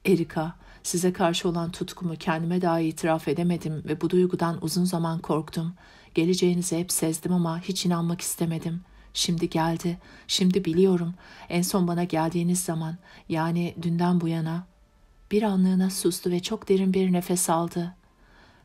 Erika, size karşı olan tutkumu kendime daha itiraf edemedim ve bu duygudan uzun zaman korktum. Geleceğinizi hep sezdim ama hiç inanmak istemedim. Şimdi geldi. Şimdi biliyorum. En son bana geldiğiniz zaman, yani dünden bu yana. Bir anlığına sustu ve çok derin bir nefes aldı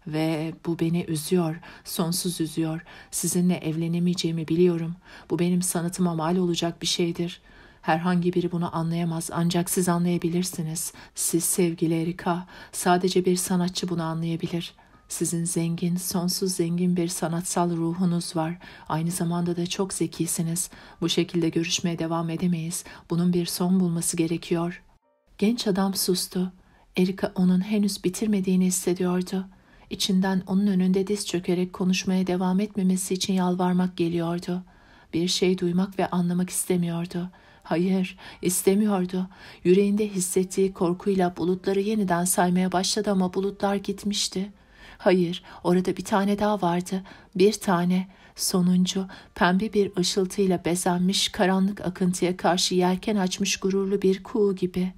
ve bu beni üzüyor, sonsuz üzüyor. Sizinle evlenemeyeceğimi biliyorum. Bu benim sanatıma mal olacak bir şeydir. Herhangi biri bunu anlayamaz ancak siz anlayabilirsiniz. Siz sevgili Erika, sadece bir sanatçı bunu anlayabilir.'' Sizin zengin, sonsuz zengin bir sanatsal ruhunuz var. Aynı zamanda da çok zekisiniz. Bu şekilde görüşmeye devam edemeyiz. Bunun bir son bulması gerekiyor. Genç adam sustu. Erika onun henüz bitirmediğini hissediyordu. İçinden onun önünde diz çökerek konuşmaya devam etmemesi için yalvarmak geliyordu. Bir şey duymak ve anlamak istemiyordu. Hayır, istemiyordu. Yüreğinde hissettiği korkuyla bulutları yeniden saymaya başladı ama bulutlar gitmişti. Hayır, orada bir tane daha vardı. Bir tane. Sonuncu, pembe bir ışıltıyla bezenmiş karanlık akıntıya karşı yelken açmış gururlu bir kuğu gibi.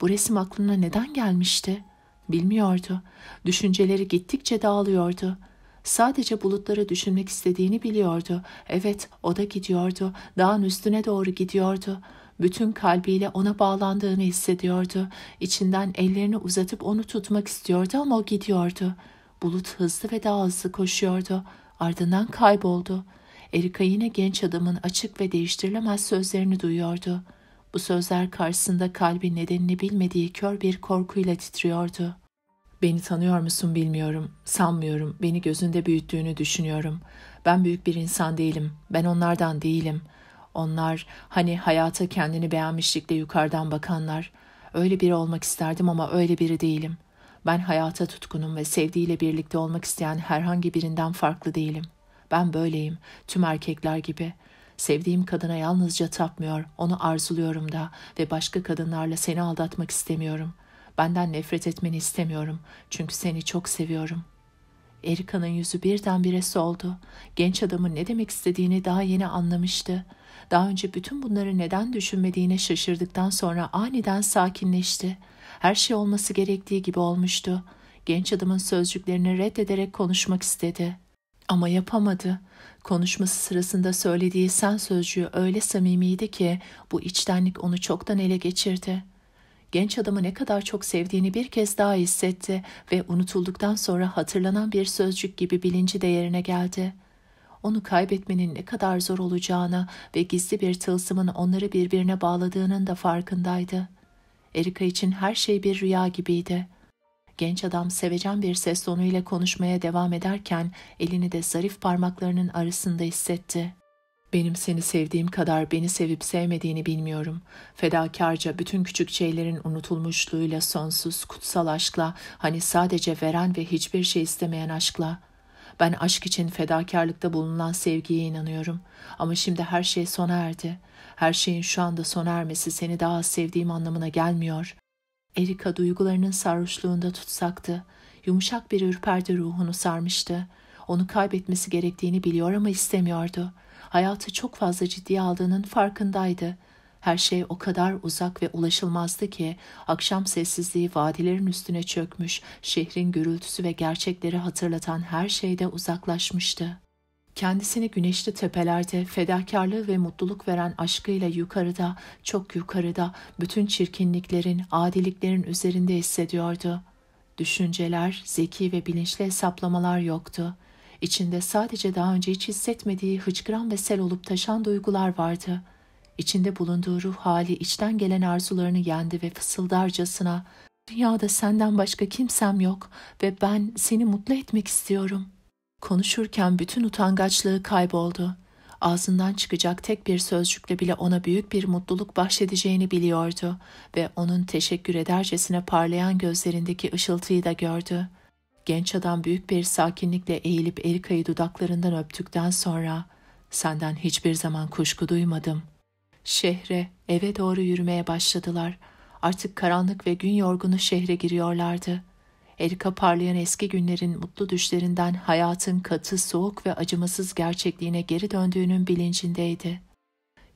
Bu resim aklına neden gelmişti?'' Bilmiyordu. Düşünceleri gittikçe dağılıyordu. Sadece bulutları düşünmek istediğini biliyordu. Evet, o da gidiyordu. Dağın üstüne doğru gidiyordu. Bütün kalbiyle ona bağlandığını hissediyordu. İçinden ellerini uzatıp onu tutmak istiyordu ama o gidiyordu. Bulut hızlı ve daha hızlı koşuyordu. Ardından kayboldu. Erika yine genç adamın açık ve değiştirilemez sözlerini duyuyordu.'' Bu sözler karşısında kalbi nedenini bilmediği kör bir korkuyla titriyordu. Beni tanıyor musun bilmiyorum. Sanmıyorum. Beni gözünde büyüttüğünü düşünüyorum. Ben büyük bir insan değilim. Ben onlardan değilim. Onlar hani hayata kendini beğenmişlikle yukarıdan bakanlar. Öyle biri olmak isterdim ama öyle biri değilim. Ben hayata tutkunum ve sevdiğiyle birlikte olmak isteyen herhangi birinden farklı değilim. Ben böyleyim, tüm erkekler gibi. Sevdiğim kadına yalnızca tapmıyor, onu arzuluyorum da ve başka kadınlarla seni aldatmak istemiyorum. Benden nefret etmeni istemiyorum çünkü seni çok seviyorum.'' Erika'nın yüzü birdenbire soldu. Genç adamın ne demek istediğini daha yeni anlamıştı. Daha önce bütün bunları neden düşünmediğine şaşırdıktan sonra aniden sakinleşti. Her şey olması gerektiği gibi olmuştu. Genç adamın sözcüklerini reddederek konuşmak istedi. Ama yapamadı. Konuşması sırasında söylediği sen sözcüğü öyle samimiydi ki bu içtenlik onu çoktan ele geçirdi. Genç adamı ne kadar çok sevdiğini bir kez daha hissetti ve unutulduktan sonra hatırlanan bir sözcük gibi bilinci değerine geldi. Onu kaybetmenin ne kadar zor olacağına ve gizli bir tılsımın onları birbirine bağladığının da farkındaydı. Erika için her şey bir rüya gibiydi.'' Genç adam sevecen bir ses tonuyla konuşmaya devam ederken elini de zarif parmaklarının arasında hissetti. Benim seni sevdiğim kadar beni sevip sevmediğini bilmiyorum. Fedakarca bütün küçük şeylerin unutulmuşluğuyla sonsuz kutsal aşkla, hani sadece veren ve hiçbir şey istemeyen aşkla. Ben aşk için fedakarlıkta bulunan sevgiye inanıyorum. Ama şimdi her şey sona erdi. Her şeyin şu anda sona ermesi seni daha sevdiğim anlamına gelmiyor. Erika duygularının sarhoşluğunda tutsaktı. Yumuşak bir ürperdi ruhunu sarmıştı. Onu kaybetmesi gerektiğini biliyor ama istemiyordu. Hayatı çok fazla ciddiye aldığının farkındaydı. Her şey o kadar uzak ve ulaşılmazdı ki akşam sessizliği vadilerin üstüne çökmüş, şehrin gürültüsü ve gerçekleri hatırlatan her şeyde uzaklaşmıştı kendisini güneşli tepelerde fedakarlığı ve mutluluk veren aşkıyla yukarıda, çok yukarıda, bütün çirkinliklerin, adiliklerin üzerinde hissediyordu. Düşünceler, zeki ve bilinçli hesaplamalar yoktu. İçinde sadece daha önce hiç hissetmediği hıçkıran ve sel olup taşan duygular vardı. İçinde bulunduğu ruh hali içten gelen arzularını yendi ve fısıldarcasına ''Dünyada senden başka kimsem yok ve ben seni mutlu etmek istiyorum.'' Konuşurken bütün utangaçlığı kayboldu. Ağzından çıkacak tek bir sözcükle bile ona büyük bir mutluluk bahşedeceğini biliyordu ve onun teşekkür edercesine parlayan gözlerindeki ışıltıyı da gördü. Genç adam büyük bir sakinlikle eğilip Erika'yı dudaklarından öptükten sonra ''Senden hiçbir zaman kuşku duymadım.'' Şehre, eve doğru yürümeye başladılar. Artık karanlık ve gün yorgunu şehre giriyorlardı. Erika parlayan eski günlerin mutlu düşlerinden hayatın katı, soğuk ve acımasız gerçekliğine geri döndüğünün bilincindeydi.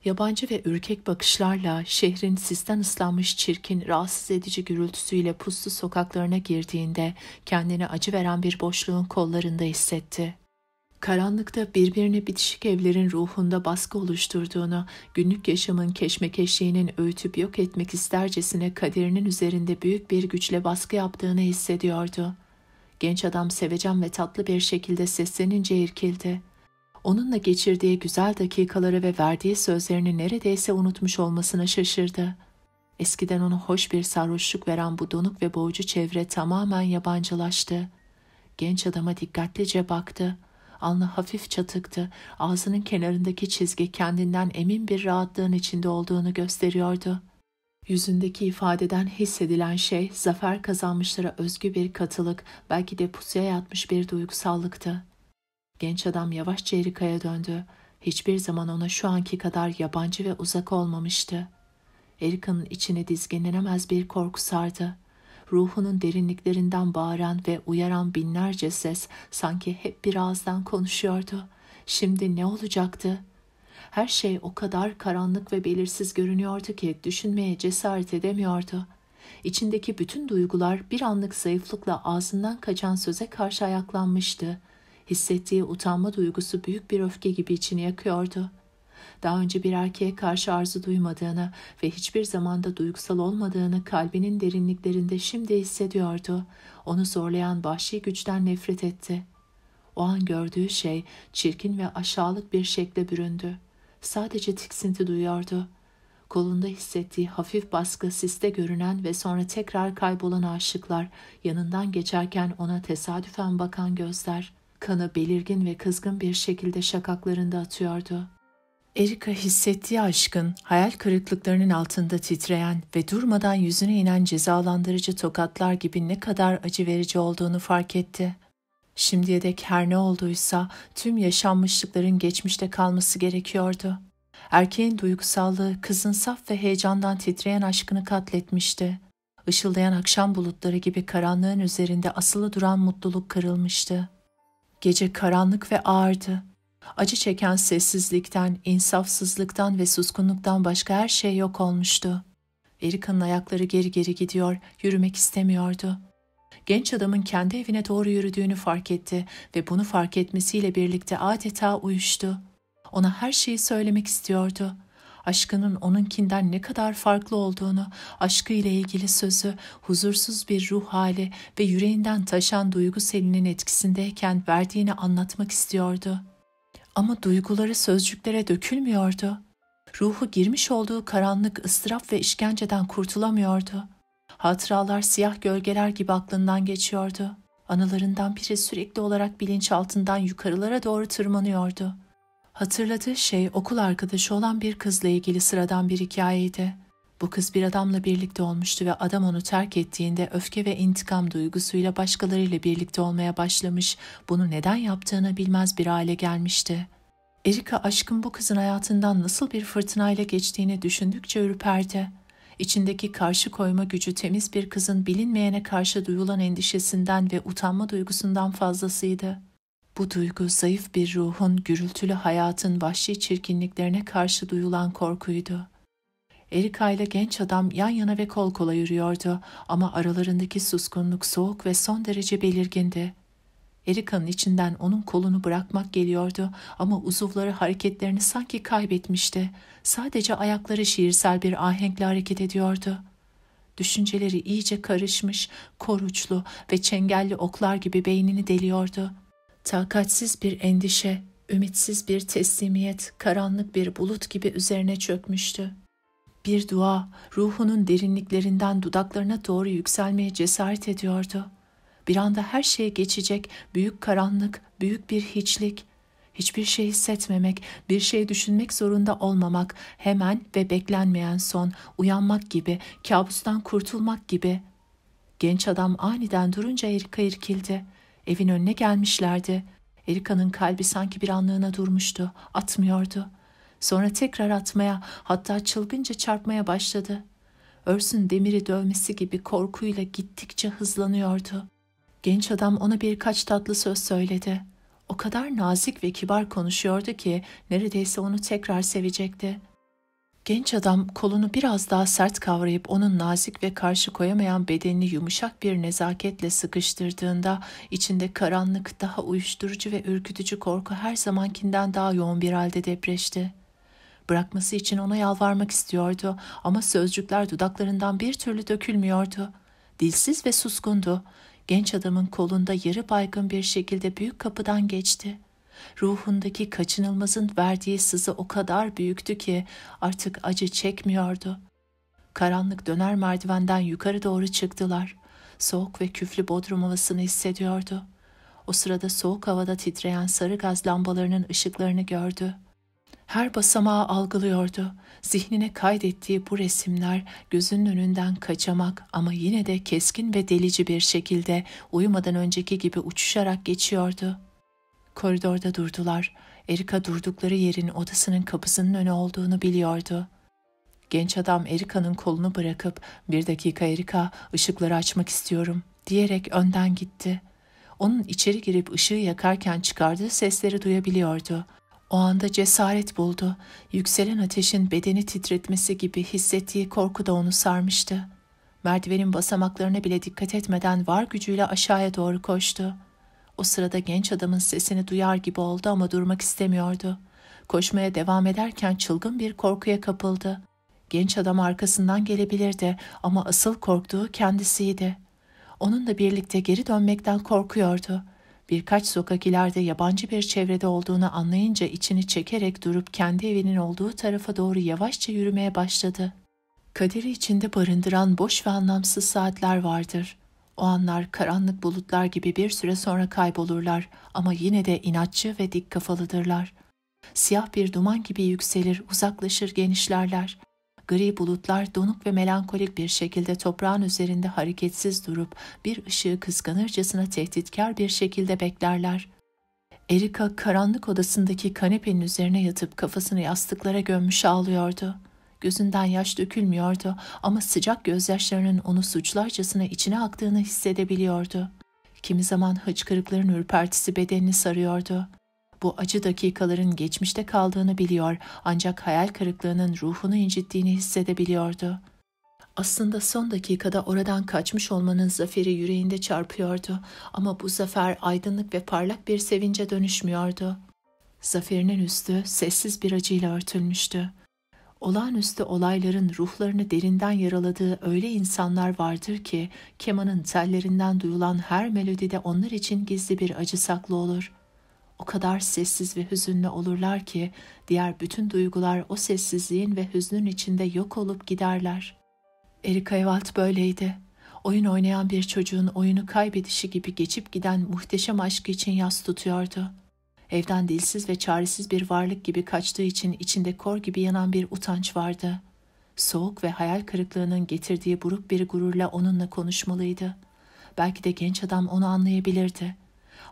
Yabancı ve ürkek bakışlarla şehrin sisten ıslanmış çirkin, rahatsız edici gürültüsüyle puslu sokaklarına girdiğinde kendini acı veren bir boşluğun kollarında hissetti karanlıkta birbirine bitişik evlerin ruhunda baskı oluşturduğunu, günlük yaşamın keşmekeşliğinin öğütüp yok etmek istercesine kaderinin üzerinde büyük bir güçle baskı yaptığını hissediyordu. Genç adam sevecen ve tatlı bir şekilde seslenince irkildi. Onunla geçirdiği güzel dakikaları ve verdiği sözlerini neredeyse unutmuş olmasına şaşırdı. Eskiden ona hoş bir sarhoşluk veren bu donuk ve boğucu çevre tamamen yabancılaştı. Genç adama dikkatlice baktı.'' Alnı hafif çatıktı. Ağzının kenarındaki çizgi kendinden emin bir rahatlığın içinde olduğunu gösteriyordu. Yüzündeki ifadeden hissedilen şey zafer kazanmışlara özgü bir katılık, belki de pusuya yatmış bir duygusallıktı. Genç adam yavaşça Erika'ya döndü. Hiçbir zaman ona şu anki kadar yabancı ve uzak olmamıştı. Erika'nın içini dizginlenemez bir korku sardı ruhunun derinliklerinden bağıran ve uyaran binlerce ses sanki hep bir ağızdan konuşuyordu. Şimdi ne olacaktı? Her şey o kadar karanlık ve belirsiz görünüyordu ki düşünmeye cesaret edemiyordu. İçindeki bütün duygular bir anlık zayıflıkla ağzından kaçan söze karşı ayaklanmıştı. Hissettiği utanma duygusu büyük bir öfke gibi içini yakıyordu.'' Daha önce bir erkeğe karşı arzu duymadığını ve hiçbir zamanda duygusal olmadığını kalbinin derinliklerinde şimdi hissediyordu. Onu zorlayan vahşi güçten nefret etti. O an gördüğü şey çirkin ve aşağılık bir şekle büründü. Sadece tiksinti duyuyordu. Kolunda hissettiği hafif baskı siste görünen ve sonra tekrar kaybolan aşıklar, yanından geçerken ona tesadüfen bakan gözler, kanı belirgin ve kızgın bir şekilde şakaklarında atıyordu. Erika hissettiği aşkın, hayal kırıklıklarının altında titreyen ve durmadan yüzüne inen cezalandırıcı tokatlar gibi ne kadar acı verici olduğunu fark etti. Şimdiye dek her ne olduysa tüm yaşanmışlıkların geçmişte kalması gerekiyordu. Erkeğin duygusallığı kızın saf ve heyecandan titreyen aşkını katletmişti. Işıldayan akşam bulutları gibi karanlığın üzerinde asılı duran mutluluk kırılmıştı. Gece karanlık ve ağırdı. Acı çeken sessizlikten, insafsızlıktan ve suskunluktan başka her şey yok olmuştu. Erika'nın ayakları geri geri gidiyor, yürümek istemiyordu. Genç adamın kendi evine doğru yürüdüğünü fark etti ve bunu fark etmesiyle birlikte adeta uyuştu. Ona her şeyi söylemek istiyordu. Aşkının onunkinden ne kadar farklı olduğunu, aşkı ile ilgili sözü, huzursuz bir ruh hali ve yüreğinden taşan duygu selinin etkisindeyken verdiğini anlatmak istiyordu.'' Ama duyguları sözcüklere dökülmüyordu. Ruhu girmiş olduğu karanlık ıstırap ve işkenceden kurtulamıyordu. Hatıralar siyah gölgeler gibi aklından geçiyordu. Anılarından biri sürekli olarak bilinçaltından yukarılara doğru tırmanıyordu. Hatırladığı şey okul arkadaşı olan bir kızla ilgili sıradan bir hikayeydi. Bu kız bir adamla birlikte olmuştu ve adam onu terk ettiğinde öfke ve intikam duygusuyla başkalarıyla birlikte olmaya başlamış, bunu neden yaptığını bilmez bir hale gelmişti. Erika aşkın bu kızın hayatından nasıl bir fırtınayla geçtiğini düşündükçe ürperdi. İçindeki karşı koyma gücü temiz bir kızın bilinmeyene karşı duyulan endişesinden ve utanma duygusundan fazlasıydı. Bu duygu zayıf bir ruhun gürültülü hayatın vahşi çirkinliklerine karşı duyulan korkuydu. Erika ile genç adam yan yana ve kol kola yürüyordu ama aralarındaki suskunluk soğuk ve son derece belirgindi. Erika'nın içinden onun kolunu bırakmak geliyordu ama uzuvları hareketlerini sanki kaybetmişti. Sadece ayakları şiirsel bir ahenkle hareket ediyordu. Düşünceleri iyice karışmış, koruçlu ve çengelli oklar gibi beynini deliyordu. Takatsiz bir endişe, ümitsiz bir teslimiyet, karanlık bir bulut gibi üzerine çökmüştü. Bir dua ruhunun derinliklerinden dudaklarına doğru yükselmeye cesaret ediyordu. Bir anda her şey geçecek, büyük karanlık, büyük bir hiçlik. Hiçbir şey hissetmemek, bir şey düşünmek zorunda olmamak, hemen ve beklenmeyen son, uyanmak gibi, kabustan kurtulmak gibi. Genç adam aniden durunca Erika irkildi. Evin önüne gelmişlerdi. Erika'nın kalbi sanki bir anlığına durmuştu, atmıyordu.'' Sonra tekrar atmaya, hatta çılgınca çarpmaya başladı. Örsün demiri dövmesi gibi korkuyla gittikçe hızlanıyordu. Genç adam ona birkaç tatlı söz söyledi. O kadar nazik ve kibar konuşuyordu ki neredeyse onu tekrar sevecekti. Genç adam kolunu biraz daha sert kavrayıp onun nazik ve karşı koyamayan bedenini yumuşak bir nezaketle sıkıştırdığında içinde karanlık, daha uyuşturucu ve ürkütücü korku her zamankinden daha yoğun bir halde depreşti. Bırakması için ona yalvarmak istiyordu ama sözcükler dudaklarından bir türlü dökülmüyordu. Dilsiz ve suskundu. Genç adamın kolunda yarı baygın bir şekilde büyük kapıdan geçti. Ruhundaki kaçınılmazın verdiği sızı o kadar büyüktü ki artık acı çekmiyordu. Karanlık döner merdivenden yukarı doğru çıktılar. Soğuk ve küflü bodrum havasını hissediyordu. O sırada soğuk havada titreyen sarı gaz lambalarının ışıklarını gördü. Her basamağı algılıyordu. Zihnine kaydettiği bu resimler gözünün önünden kaçamak ama yine de keskin ve delici bir şekilde uyumadan önceki gibi uçuşarak geçiyordu. Koridorda durdular. Erika durdukları yerin odasının kapısının önü olduğunu biliyordu. Genç adam Erika'nın kolunu bırakıp bir dakika Erika ışıkları açmak istiyorum diyerek önden gitti. Onun içeri girip ışığı yakarken çıkardığı sesleri duyabiliyordu.'' O anda cesaret buldu. Yükselen ateşin bedeni titretmesi gibi hissettiği korku da onu sarmıştı. Merdivenin basamaklarına bile dikkat etmeden var gücüyle aşağıya doğru koştu. O sırada genç adamın sesini duyar gibi oldu ama durmak istemiyordu. Koşmaya devam ederken çılgın bir korkuya kapıldı. Genç adam arkasından gelebilirdi ama asıl korktuğu kendisiydi. Onunla birlikte geri dönmekten korkuyordu. Birkaç sokak ileride yabancı bir çevrede olduğunu anlayınca içini çekerek durup kendi evinin olduğu tarafa doğru yavaşça yürümeye başladı. Kaderi içinde barındıran boş ve anlamsız saatler vardır. O anlar karanlık bulutlar gibi bir süre sonra kaybolurlar ama yine de inatçı ve dik kafalıdırlar. Siyah bir duman gibi yükselir, uzaklaşır, genişlerler. Gri bulutlar donuk ve melankolik bir şekilde toprağın üzerinde hareketsiz durup bir ışığı kıskanırcasına tehditkar bir şekilde beklerler. Erika karanlık odasındaki kanepenin üzerine yatıp kafasını yastıklara gömmüş ağlıyordu. Gözünden yaş dökülmüyordu ama sıcak gözyaşlarının onu suçlarcasına içine aktığını hissedebiliyordu. Kimi zaman hıçkırıkların ürpertisi bedenini sarıyordu. Bu acı dakikaların geçmişte kaldığını biliyor ancak hayal kırıklığının ruhunu incittiğini hissedebiliyordu. Aslında son dakikada oradan kaçmış olmanın zaferi yüreğinde çarpıyordu ama bu zafer aydınlık ve parlak bir sevince dönüşmüyordu. Zaferinin üstü sessiz bir acıyla örtülmüştü. Olağanüstü olayların ruhlarını derinden yaraladığı öyle insanlar vardır ki kemanın tellerinden duyulan her melodide onlar için gizli bir acı saklı olur.'' o kadar sessiz ve hüzünlü olurlar ki diğer bütün duygular o sessizliğin ve hüznün içinde yok olup giderler. Erika Evalt böyleydi. Oyun oynayan bir çocuğun oyunu kaybedişi gibi geçip giden muhteşem aşkı için yas tutuyordu. Evden dilsiz ve çaresiz bir varlık gibi kaçtığı için içinde kor gibi yanan bir utanç vardı. Soğuk ve hayal kırıklığının getirdiği buruk bir gururla onunla konuşmalıydı. Belki de genç adam onu anlayabilirdi.''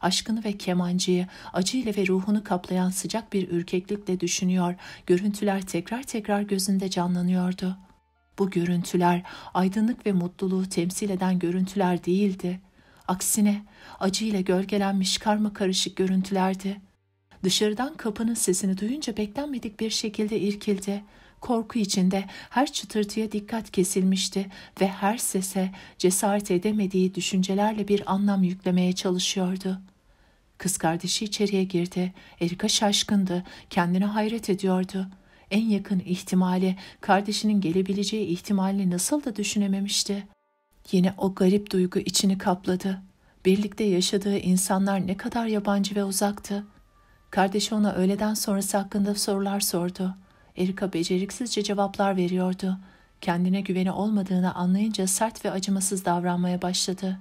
aşkını ve kemancıyı acıyla ve ruhunu kaplayan sıcak bir ürkeklikle düşünüyor. Görüntüler tekrar tekrar gözünde canlanıyordu. Bu görüntüler aydınlık ve mutluluğu temsil eden görüntüler değildi. Aksine acıyla gölgelenmiş karma karışık görüntülerdi. Dışarıdan kapının sesini duyunca beklenmedik bir şekilde irkildi. Korku içinde her çıtırtıya dikkat kesilmişti ve her sese cesaret edemediği düşüncelerle bir anlam yüklemeye çalışıyordu. Kız kardeşi içeriye girdi. Erika şaşkındı. Kendine hayret ediyordu. En yakın ihtimali, kardeşinin gelebileceği ihtimalini nasıl da düşünememişti. Yine o garip duygu içini kapladı. Birlikte yaşadığı insanlar ne kadar yabancı ve uzaktı. Kardeşi ona öğleden sonrası hakkında sorular sordu. Erika beceriksizce cevaplar veriyordu. Kendine güveni olmadığını anlayınca sert ve acımasız davranmaya başladı.''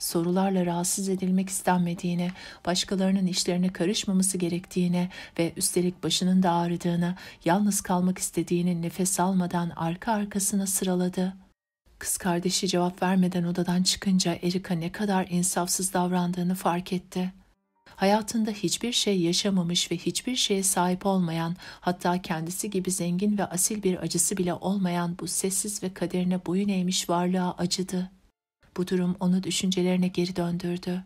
sorularla rahatsız edilmek istenmediğine, başkalarının işlerine karışmaması gerektiğine ve üstelik başının da ağrıdığına, yalnız kalmak istediğini nefes almadan arka arkasına sıraladı. Kız kardeşi cevap vermeden odadan çıkınca Erika ne kadar insafsız davrandığını fark etti. Hayatında hiçbir şey yaşamamış ve hiçbir şeye sahip olmayan, hatta kendisi gibi zengin ve asil bir acısı bile olmayan bu sessiz ve kaderine boyun eğmiş varlığa acıdı.'' bu durum onu düşüncelerine geri döndürdü.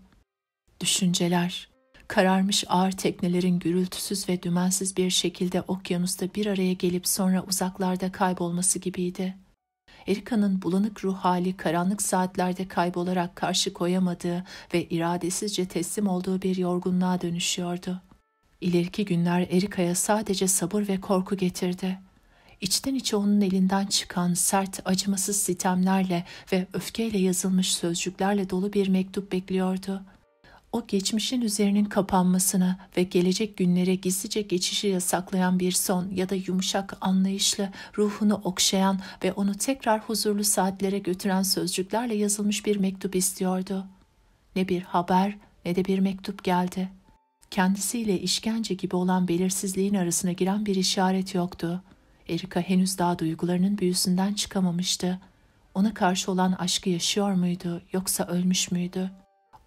Düşünceler, kararmış ağır teknelerin gürültüsüz ve dümensiz bir şekilde okyanusta bir araya gelip sonra uzaklarda kaybolması gibiydi. Erika'nın bulanık ruh hali karanlık saatlerde kaybolarak karşı koyamadığı ve iradesizce teslim olduğu bir yorgunluğa dönüşüyordu. İleriki günler Erika'ya sadece sabır ve korku getirdi. İçten içe onun elinden çıkan sert, acımasız sitemlerle ve öfkeyle yazılmış sözcüklerle dolu bir mektup bekliyordu. O geçmişin üzerinin kapanmasını ve gelecek günlere gizlice geçişi yasaklayan bir son ya da yumuşak, anlayışlı, ruhunu okşayan ve onu tekrar huzurlu saatlere götüren sözcüklerle yazılmış bir mektup istiyordu. Ne bir haber ne de bir mektup geldi.'' kendisiyle işkence gibi olan belirsizliğin arasına giren bir işaret yoktu. Erika henüz daha duygularının büyüsünden çıkamamıştı. Ona karşı olan aşkı yaşıyor muydu yoksa ölmüş müydü?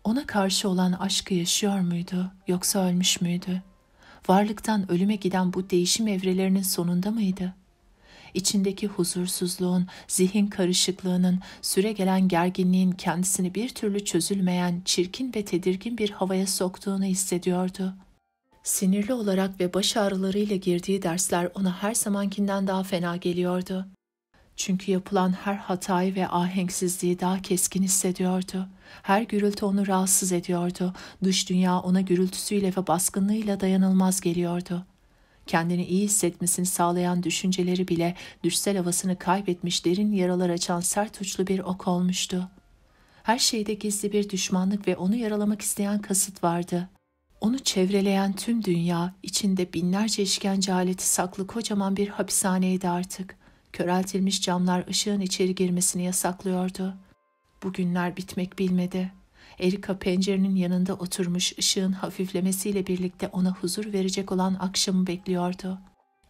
Ona karşı olan aşkı yaşıyor muydu yoksa ölmüş müydü? Varlıktan ölüme giden bu değişim evrelerinin sonunda mıydı? İçindeki huzursuzluğun, zihin karışıklığının, süre gelen gerginliğin kendisini bir türlü çözülmeyen, çirkin ve tedirgin bir havaya soktuğunu hissediyordu.'' Sinirli olarak ve baş ağrılarıyla girdiği dersler ona her zamankinden daha fena geliyordu. Çünkü yapılan her hatayı ve ahenksizliği daha keskin hissediyordu. Her gürültü onu rahatsız ediyordu. Dış dünya ona gürültüsüyle ve baskınlığıyla dayanılmaz geliyordu. Kendini iyi hissetmesini sağlayan düşünceleri bile düşsel havasını kaybetmiş derin yaralar açan sert uçlu bir ok olmuştu. Her şeyde gizli bir düşmanlık ve onu yaralamak isteyen kasıt vardı.'' Onu çevreleyen tüm dünya içinde binlerce işkence aleti saklı kocaman bir hapishaneydi artık. Köreltilmiş camlar ışığın içeri girmesini yasaklıyordu. Bugünler bitmek bilmedi. Erika pencerenin yanında oturmuş ışığın hafiflemesiyle birlikte ona huzur verecek olan akşamı bekliyordu.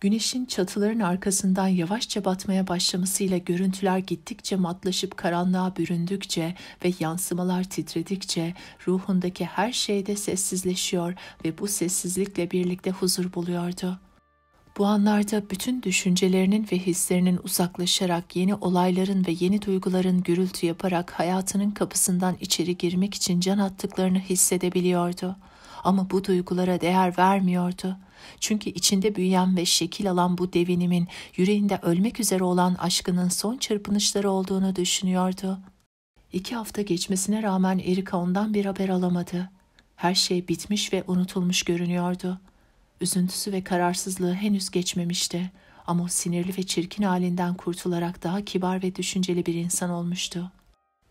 Güneşin çatıların arkasından yavaşça batmaya başlamasıyla görüntüler gittikçe matlaşıp karanlığa büründükçe ve yansımalar titredikçe ruhundaki her şey de sessizleşiyor ve bu sessizlikle birlikte huzur buluyordu. Bu anlarda bütün düşüncelerinin ve hislerinin uzaklaşarak yeni olayların ve yeni duyguların gürültü yaparak hayatının kapısından içeri girmek için can attıklarını hissedebiliyordu.'' Ama bu duygulara değer vermiyordu. Çünkü içinde büyüyen ve şekil alan bu devinimin yüreğinde ölmek üzere olan aşkının son çırpınışları olduğunu düşünüyordu. İki hafta geçmesine rağmen Erika ondan bir haber alamadı. Her şey bitmiş ve unutulmuş görünüyordu. Üzüntüsü ve kararsızlığı henüz geçmemişti ama o sinirli ve çirkin halinden kurtularak daha kibar ve düşünceli bir insan olmuştu.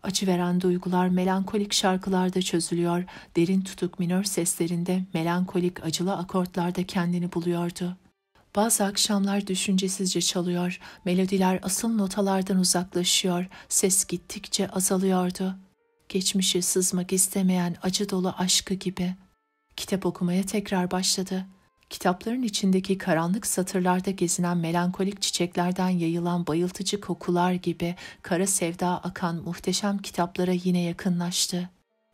Acı veren duygular melankolik şarkılarda çözülüyor, derin tutuk minör seslerinde melankolik acılı akortlarda kendini buluyordu. Bazı akşamlar düşüncesizce çalıyor, melodiler asıl notalardan uzaklaşıyor, ses gittikçe azalıyordu. Geçmişi sızmak istemeyen acı dolu aşkı gibi. Kitap okumaya tekrar başladı kitapların içindeki karanlık satırlarda gezinen melankolik çiçeklerden yayılan bayıltıcı kokular gibi kara sevda akan muhteşem kitaplara yine yakınlaştı.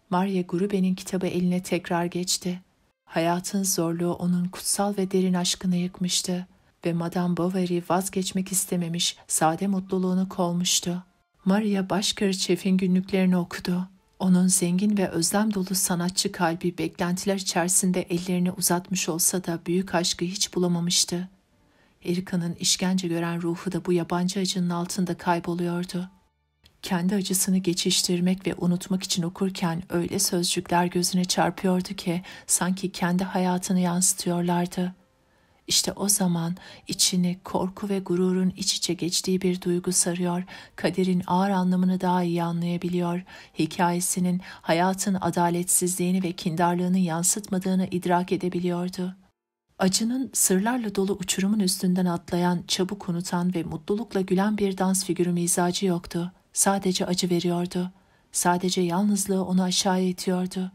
Maria Gurube'nin kitabı eline tekrar geçti. Hayatın zorluğu onun kutsal ve derin aşkını yıkmıştı ve Madame Bovary vazgeçmek istememiş, sade mutluluğunu kolmuştu. Maria Başkarı Çef'in günlüklerini okudu. Onun zengin ve özlem dolu sanatçı kalbi beklentiler içerisinde ellerini uzatmış olsa da büyük aşkı hiç bulamamıştı. Erika'nın işkence gören ruhu da bu yabancı acının altında kayboluyordu. Kendi acısını geçiştirmek ve unutmak için okurken öyle sözcükler gözüne çarpıyordu ki sanki kendi hayatını yansıtıyorlardı.'' İşte o zaman içini korku ve gururun iç içe geçtiği bir duygu sarıyor. Kaderin ağır anlamını daha iyi anlayabiliyor. Hikayesinin hayatın adaletsizliğini ve kindarlığını yansıtmadığını idrak edebiliyordu. Acının sırlarla dolu uçurumun üstünden atlayan, çabuk unutan ve mutlulukla gülen bir dans figürü mizacı yoktu. Sadece acı veriyordu. Sadece yalnızlığı onu aşağı itiyordu.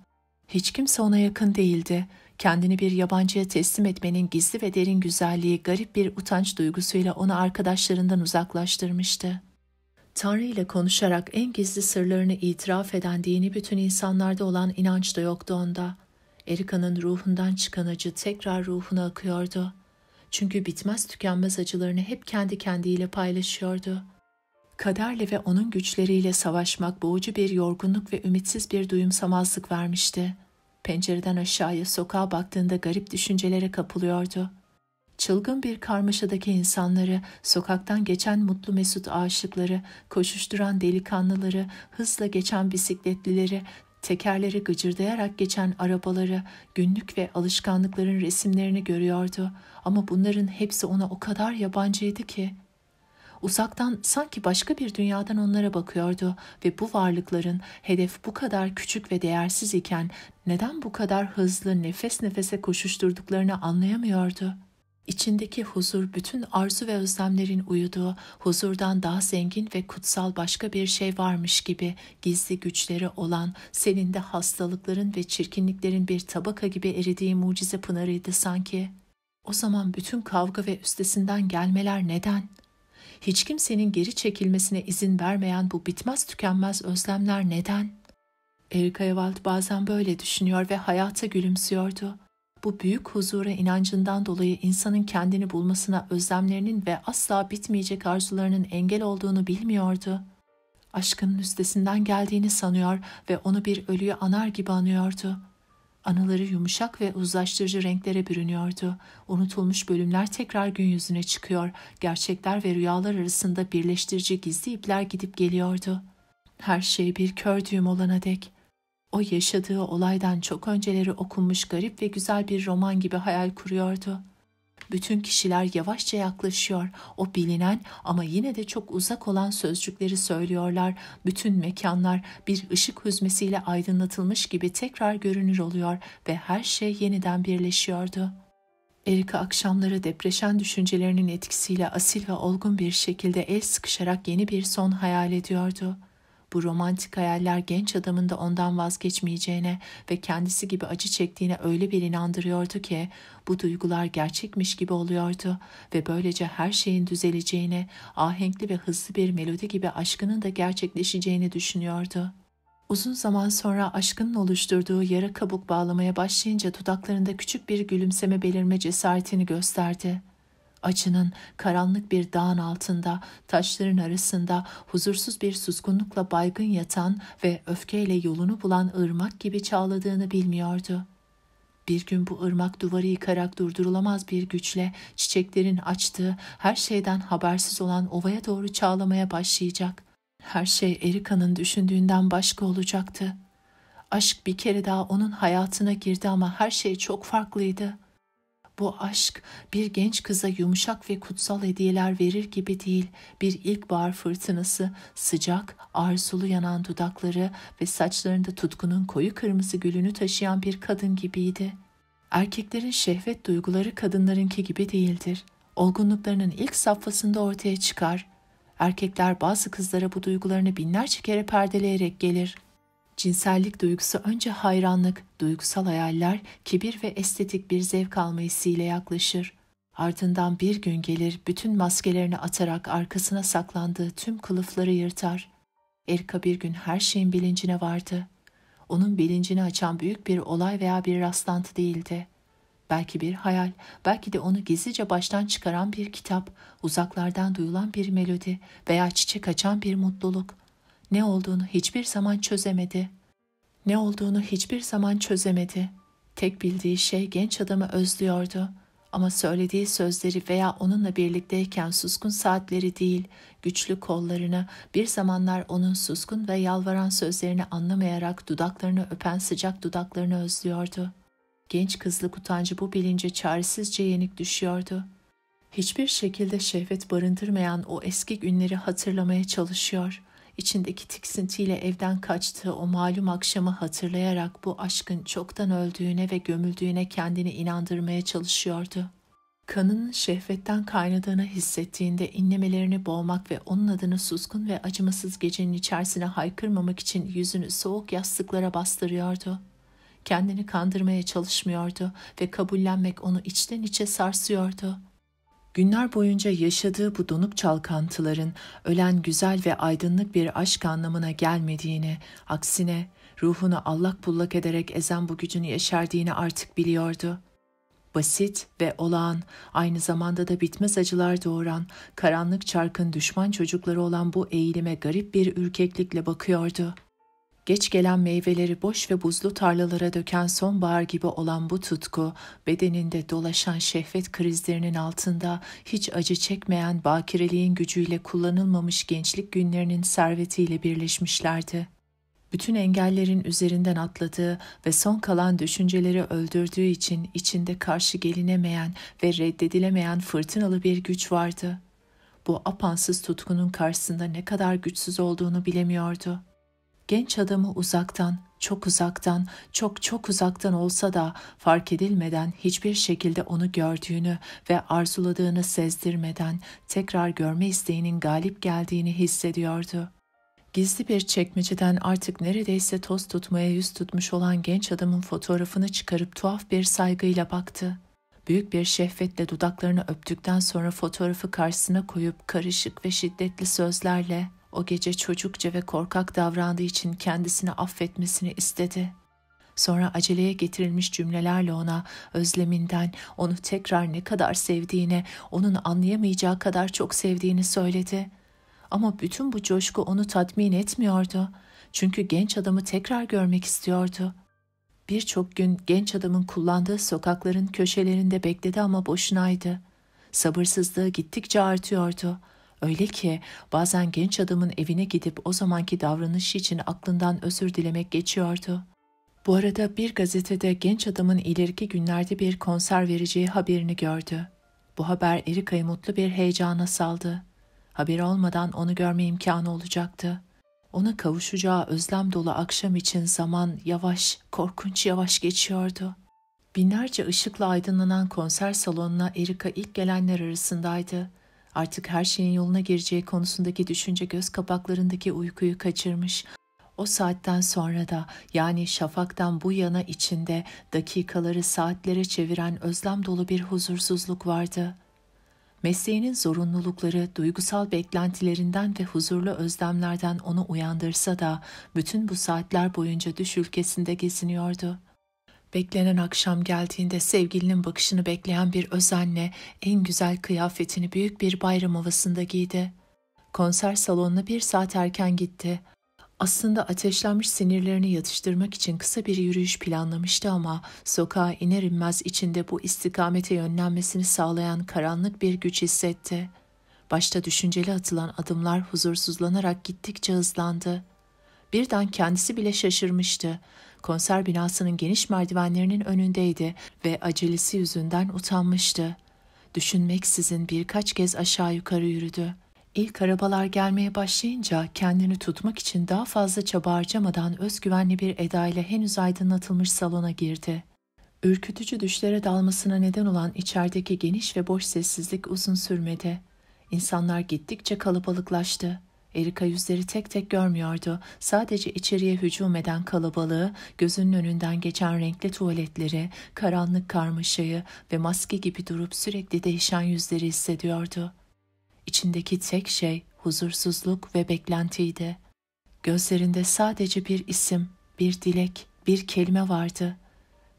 Hiç kimse ona yakın değildi Kendini bir yabancıya teslim etmenin gizli ve derin güzelliği garip bir utanç duygusuyla onu arkadaşlarından uzaklaştırmıştı. Tanrı ile konuşarak en gizli sırlarını itiraf eden dini bütün insanlarda olan inanç da yoktu onda. Erika'nın ruhundan çıkan acı tekrar ruhuna akıyordu. Çünkü bitmez tükenmez acılarını hep kendi kendiyle paylaşıyordu. Kaderle ve onun güçleriyle savaşmak boğucu bir yorgunluk ve ümitsiz bir duyumsamazlık vermişti.'' Pencereden aşağıya sokağa baktığında garip düşüncelere kapılıyordu. Çılgın bir karmaşadaki insanları, sokaktan geçen mutlu mesut aşıkları, koşuşturan delikanlıları, hızla geçen bisikletlileri, tekerleri gıcırdayarak geçen arabaları, günlük ve alışkanlıkların resimlerini görüyordu. Ama bunların hepsi ona o kadar yabancıydı ki.'' Uzaktan sanki başka bir dünyadan onlara bakıyordu ve bu varlıkların hedef bu kadar küçük ve değersiz iken neden bu kadar hızlı nefes nefese koşuşturduklarını anlayamıyordu. İçindeki huzur bütün arzu ve özlemlerin uyuduğu, huzurdan daha zengin ve kutsal başka bir şey varmış gibi gizli güçleri olan, senin de hastalıkların ve çirkinliklerin bir tabaka gibi eridiği mucize pınarıydı sanki. O zaman bütün kavga ve üstesinden gelmeler neden?'' hiç kimsenin geri çekilmesine izin vermeyen bu bitmez tükenmez özlemler neden? Erika Ewald bazen böyle düşünüyor ve hayata gülümsüyordu. Bu büyük huzura inancından dolayı insanın kendini bulmasına özlemlerinin ve asla bitmeyecek arzularının engel olduğunu bilmiyordu. Aşkının üstesinden geldiğini sanıyor ve onu bir ölüyü anar gibi anıyordu.'' Anıları yumuşak ve uzlaştırıcı renklere bürünüyordu. Unutulmuş bölümler tekrar gün yüzüne çıkıyor. Gerçekler ve rüyalar arasında birleştirici gizli ipler gidip geliyordu. Her şey bir kör düğüm olana dek. O yaşadığı olaydan çok önceleri okunmuş garip ve güzel bir roman gibi hayal kuruyordu.'' Bütün kişiler yavaşça yaklaşıyor. O bilinen ama yine de çok uzak olan sözcükleri söylüyorlar. Bütün mekanlar bir ışık hüzmesiyle aydınlatılmış gibi tekrar görünür oluyor ve her şey yeniden birleşiyordu.'' Erika akşamları depreşen düşüncelerinin etkisiyle asil ve olgun bir şekilde el sıkışarak yeni bir son hayal ediyordu. Bu romantik hayaller genç adamın da ondan vazgeçmeyeceğine ve kendisi gibi acı çektiğine öyle bir inandırıyordu ki bu duygular gerçekmiş gibi oluyordu ve böylece her şeyin düzeleceğine, ahenkli ve hızlı bir melodi gibi aşkının da gerçekleşeceğini düşünüyordu. Uzun zaman sonra aşkının oluşturduğu yara kabuk bağlamaya başlayınca dudaklarında küçük bir gülümseme belirme cesaretini gösterdi. Acının karanlık bir dağın altında, taşların arasında huzursuz bir suskunlukla baygın yatan ve öfkeyle yolunu bulan ırmak gibi çağladığını bilmiyordu. Bir gün bu ırmak duvarı yıkarak durdurulamaz bir güçle çiçeklerin açtığı, her şeyden habersiz olan ovaya doğru çağlamaya başlayacak. Her şey Erika'nın düşündüğünden başka olacaktı. Aşk bir kere daha onun hayatına girdi ama her şey çok farklıydı.'' Bu aşk bir genç kıza yumuşak ve kutsal hediyeler verir gibi değil, bir ilkbahar fırtınası, sıcak, arzulu yanan dudakları ve saçlarında tutkunun koyu kırmızı gülünü taşıyan bir kadın gibiydi. Erkeklerin şehvet duyguları kadınlarınki gibi değildir. Olgunluklarının ilk safhasında ortaya çıkar. Erkekler bazı kızlara bu duygularını binlerce kere perdeleyerek gelir.'' Cinsellik duygusu önce hayranlık, duygusal hayaller, kibir ve estetik bir zevk alma hissiyle yaklaşır. Ardından bir gün gelir bütün maskelerini atarak arkasına saklandığı tüm kılıfları yırtar. Erika bir gün her şeyin bilincine vardı. Onun bilincini açan büyük bir olay veya bir rastlantı değildi. Belki bir hayal, belki de onu gizlice baştan çıkaran bir kitap, uzaklardan duyulan bir melodi veya çiçek açan bir mutluluk.'' Ne olduğunu hiçbir zaman çözemedi. Ne olduğunu hiçbir zaman çözemedi. Tek bildiği şey genç adamı özlüyordu. Ama söylediği sözleri veya onunla birlikteyken suskun saatleri değil, güçlü kollarını, bir zamanlar onun suskun ve yalvaran sözlerini anlamayarak dudaklarını öpen sıcak dudaklarını özlüyordu. Genç kızlık utancı bu bilince çaresizce yenik düşüyordu.'' hiçbir şekilde şehvet barındırmayan o eski günleri hatırlamaya çalışıyor içindeki tiksintiyle evden kaçtığı o malum akşamı hatırlayarak bu aşkın çoktan öldüğüne ve gömüldüğüne kendini inandırmaya çalışıyordu. Kanının şehvetten kaynadığını hissettiğinde inlemelerini boğmak ve onun adını suskun ve acımasız gecenin içerisine haykırmamak için yüzünü soğuk yastıklara bastırıyordu. Kendini kandırmaya çalışmıyordu ve kabullenmek onu içten içe sarsıyordu.'' Günler boyunca yaşadığı bu donup çalkantıların ölen güzel ve aydınlık bir aşk anlamına gelmediğini, aksine ruhunu allak bullak ederek ezen bu gücünü yaşardığını artık biliyordu. Basit ve olağan, aynı zamanda da bitmez acılar doğuran, karanlık çarkın düşman çocukları olan bu eğilime garip bir ürkeklikle bakıyordu.'' Geç gelen meyveleri boş ve buzlu tarlalara döken sonbahar gibi olan bu tutku, bedeninde dolaşan şehvet krizlerinin altında hiç acı çekmeyen bakireliğin gücüyle kullanılmamış gençlik günlerinin servetiyle birleşmişlerdi. Bütün engellerin üzerinden atladığı ve son kalan düşünceleri öldürdüğü için içinde karşı gelinemeyen ve reddedilemeyen fırtınalı bir güç vardı.'' bu apansız tutkunun karşısında ne kadar güçsüz olduğunu bilemiyordu genç adamı uzaktan, çok uzaktan, çok çok uzaktan olsa da fark edilmeden hiçbir şekilde onu gördüğünü ve arzuladığını sezdirmeden tekrar görme isteğinin galip geldiğini hissediyordu. Gizli bir çekmeceden artık neredeyse toz tutmaya yüz tutmuş olan genç adamın fotoğrafını çıkarıp tuhaf bir saygıyla baktı. Büyük bir şehvetle dudaklarını öptükten sonra fotoğrafı karşısına koyup karışık ve şiddetli sözlerle o gece çocukça ve korkak davrandığı için kendisini affetmesini istedi. Sonra aceleye getirilmiş cümlelerle ona özleminden, onu tekrar ne kadar sevdiğine, onun anlayamayacağı kadar çok sevdiğini söyledi. Ama bütün bu coşku onu tatmin etmiyordu. Çünkü genç adamı tekrar görmek istiyordu. Birçok gün genç adamın kullandığı sokakların köşelerinde bekledi ama boşunaydı. Sabırsızlığı gittikçe artıyordu.'' Öyle ki bazen genç adamın evine gidip o zamanki davranışı için aklından özür dilemek geçiyordu. Bu arada bir gazetede genç adamın ileriki günlerde bir konser vereceği haberini gördü. Bu haber Erika'yı mutlu bir heyecana saldı. Haber olmadan onu görme imkanı olacaktı. Ona kavuşacağı özlem dolu akşam için zaman yavaş, korkunç yavaş geçiyordu. Binlerce ışıkla aydınlanan konser salonuna Erika ilk gelenler arasındaydı. Artık her şeyin yoluna gireceği konusundaki düşünce göz kapaklarındaki uykuyu kaçırmış. O saatten sonra da yani şafaktan bu yana içinde dakikaları saatlere çeviren özlem dolu bir huzursuzluk vardı. Mesleğinin zorunlulukları duygusal beklentilerinden ve huzurlu özlemlerden onu uyandırsa da bütün bu saatler boyunca düş ülkesinde geziniyordu.'' Beklenen akşam geldiğinde sevgilinin bakışını bekleyen bir özenle en güzel kıyafetini büyük bir bayram havasında giydi. Konser salonuna bir saat erken gitti. Aslında ateşlenmiş sinirlerini yatıştırmak için kısa bir yürüyüş planlamıştı ama sokağa iner inmez içinde bu istikamete yönlenmesini sağlayan karanlık bir güç hissetti. Başta düşünceli atılan adımlar huzursuzlanarak gittikçe hızlandı. Birden kendisi bile şaşırmıştı konser binasının geniş merdivenlerinin önündeydi ve acelesi yüzünden utanmıştı. Düşünmeksizin birkaç kez aşağı yukarı yürüdü. İlk arabalar gelmeye başlayınca kendini tutmak için daha fazla çaba harcamadan özgüvenli bir edayla henüz aydınlatılmış salona girdi. Ürkütücü düşlere dalmasına neden olan içerideki geniş ve boş sessizlik uzun sürmedi. İnsanlar gittikçe kalabalıklaştı. Erika yüzleri tek tek görmüyordu. Sadece içeriye hücum eden kalabalığı, gözünün önünden geçen renkli tuvaletleri, karanlık karmaşayı ve maske gibi durup sürekli değişen yüzleri hissediyordu. İçindeki tek şey huzursuzluk ve beklentiydi. Gözlerinde sadece bir isim, bir dilek, bir kelime vardı.''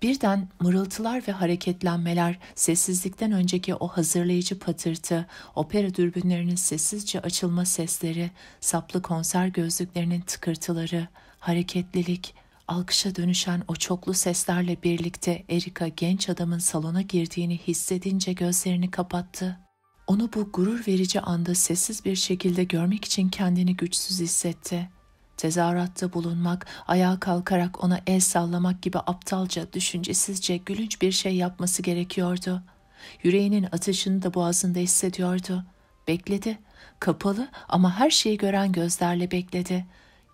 Birden mırıltılar ve hareketlenmeler, sessizlikten önceki o hazırlayıcı patırtı, opera dürbünlerinin sessizce açılma sesleri, saplı konser gözlüklerinin tıkırtıları, hareketlilik, alkışa dönüşen o çoklu seslerle birlikte Erika genç adamın salona girdiğini hissedince gözlerini kapattı. Onu bu gurur verici anda sessiz bir şekilde görmek için kendini güçsüz hissetti. Tezahüratta bulunmak, ayağa kalkarak ona el sallamak gibi aptalca, düşüncesizce, gülünç bir şey yapması gerekiyordu. Yüreğinin atışını da boğazında hissediyordu. Bekledi. Kapalı ama her şeyi gören gözlerle bekledi.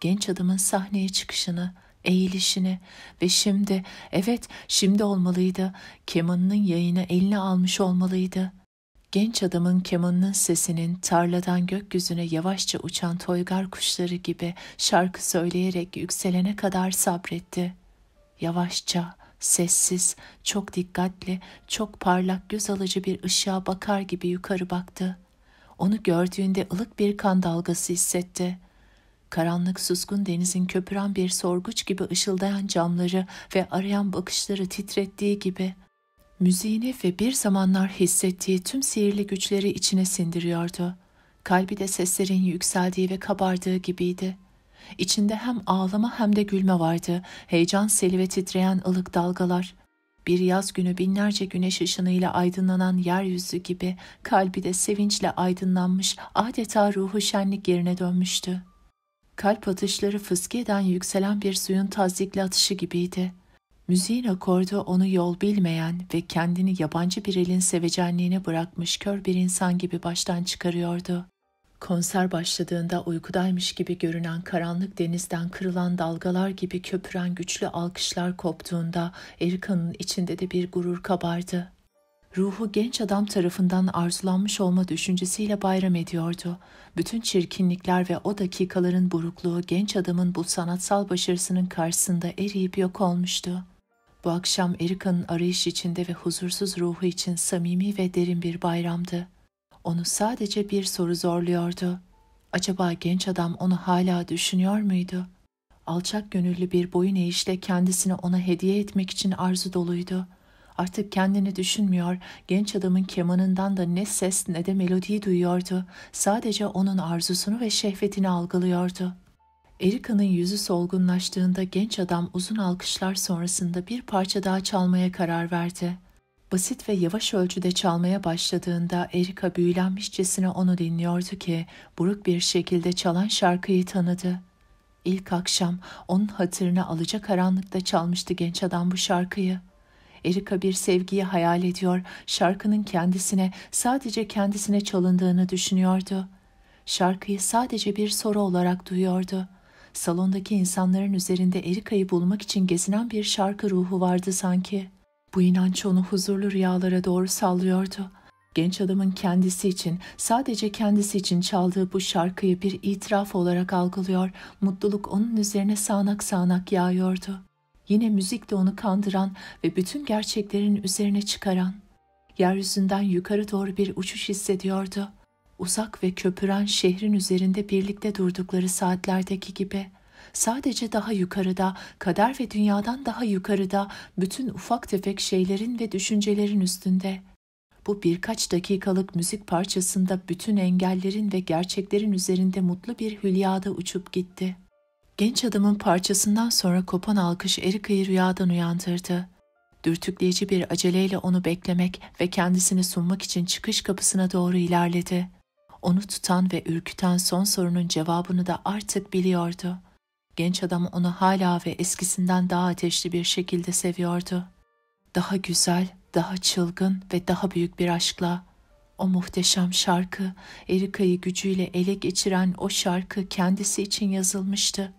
Genç adamın sahneye çıkışını, eğilişini ve şimdi, evet şimdi olmalıydı, kemanının yayını eline almış olmalıydı.'' genç adamın kemanının sesinin tarladan gökyüzüne yavaşça uçan toygar kuşları gibi şarkı söyleyerek yükselene kadar sabretti. Yavaşça, sessiz, çok dikkatli, çok parlak göz alıcı bir ışığa bakar gibi yukarı baktı. Onu gördüğünde ılık bir kan dalgası hissetti. Karanlık suskun denizin köpüren bir sorguç gibi ışıldayan camları ve arayan bakışları titrettiği gibi Müziğini ve bir zamanlar hissettiği tüm sihirli güçleri içine sindiriyordu. Kalbi de seslerin yükseldiği ve kabardığı gibiydi. İçinde hem ağlama hem de gülme vardı. Heyecan seli ve titreyen ılık dalgalar. Bir yaz günü binlerce güneş ışınıyla aydınlanan yeryüzü gibi kalbi de sevinçle aydınlanmış adeta ruhu şenlik yerine dönmüştü. Kalp atışları fıskiyen yükselen bir suyun tazikli atışı gibiydi.'' Müziğin akordu onu yol bilmeyen ve kendini yabancı bir elin sevecenliğine bırakmış kör bir insan gibi baştan çıkarıyordu. Konser başladığında uykudaymış gibi görünen karanlık denizden kırılan dalgalar gibi köpüren güçlü alkışlar koptuğunda Erika'nın içinde de bir gurur kabardı. Ruhu genç adam tarafından arzulanmış olma düşüncesiyle bayram ediyordu. Bütün çirkinlikler ve o dakikaların burukluğu genç adamın bu sanatsal başarısının karşısında eriyip yok olmuştu. Bu akşam Erika'nın arayış içinde ve huzursuz ruhu için samimi ve derin bir bayramdı. Onu sadece bir soru zorluyordu. Acaba genç adam onu hala düşünüyor muydu? Alçak gönüllü bir boyun eğişle kendisini ona hediye etmek için arzu doluydu. Artık kendini düşünmüyor, genç adamın kemanından da ne ses ne de melodiyi duyuyordu. Sadece onun arzusunu ve şehvetini algılıyordu.'' Erika'nın yüzü solgunlaştığında genç adam uzun alkışlar sonrasında bir parça daha çalmaya karar verdi. Basit ve yavaş ölçüde çalmaya başladığında Erika büyülenmişçesine onu dinliyordu ki buruk bir şekilde çalan şarkıyı tanıdı. İlk akşam onun hatırına alaca karanlıkta çalmıştı genç adam bu şarkıyı. Erika bir sevgiyi hayal ediyor, şarkının kendisine, sadece kendisine çalındığını düşünüyordu. Şarkıyı sadece bir soru olarak duyuyordu. Salondaki insanların üzerinde Erika'yı bulmak için gezinen bir şarkı ruhu vardı sanki. Bu inanç onu huzurlu rüyalara doğru sallıyordu. Genç adamın kendisi için, sadece kendisi için çaldığı bu şarkıyı bir itiraf olarak algılıyor, mutluluk onun üzerine sağanak sağanak yağıyordu. Yine müzik de onu kandıran ve bütün gerçeklerin üzerine çıkaran. Yeryüzünden yukarı doğru bir uçuş hissediyordu.'' uzak ve köpüren şehrin üzerinde birlikte durdukları saatlerdeki gibi sadece daha yukarıda, kader ve dünyadan daha yukarıda bütün ufak tefek şeylerin ve düşüncelerin üstünde. Bu birkaç dakikalık müzik parçasında bütün engellerin ve gerçeklerin üzerinde mutlu bir hülyada uçup gitti. Genç adamın parçasından sonra kopan alkış Erika'yı rüyadan uyandırdı. Dürtükleyici bir aceleyle onu beklemek ve kendisini sunmak için çıkış kapısına doğru ilerledi. Onu tutan ve ürküten son sorunun cevabını da artık biliyordu. Genç adam onu hala ve eskisinden daha ateşli bir şekilde seviyordu. Daha güzel, daha çılgın ve daha büyük bir aşkla. O muhteşem şarkı, Erika'yı gücüyle ele geçiren o şarkı kendisi için yazılmıştı.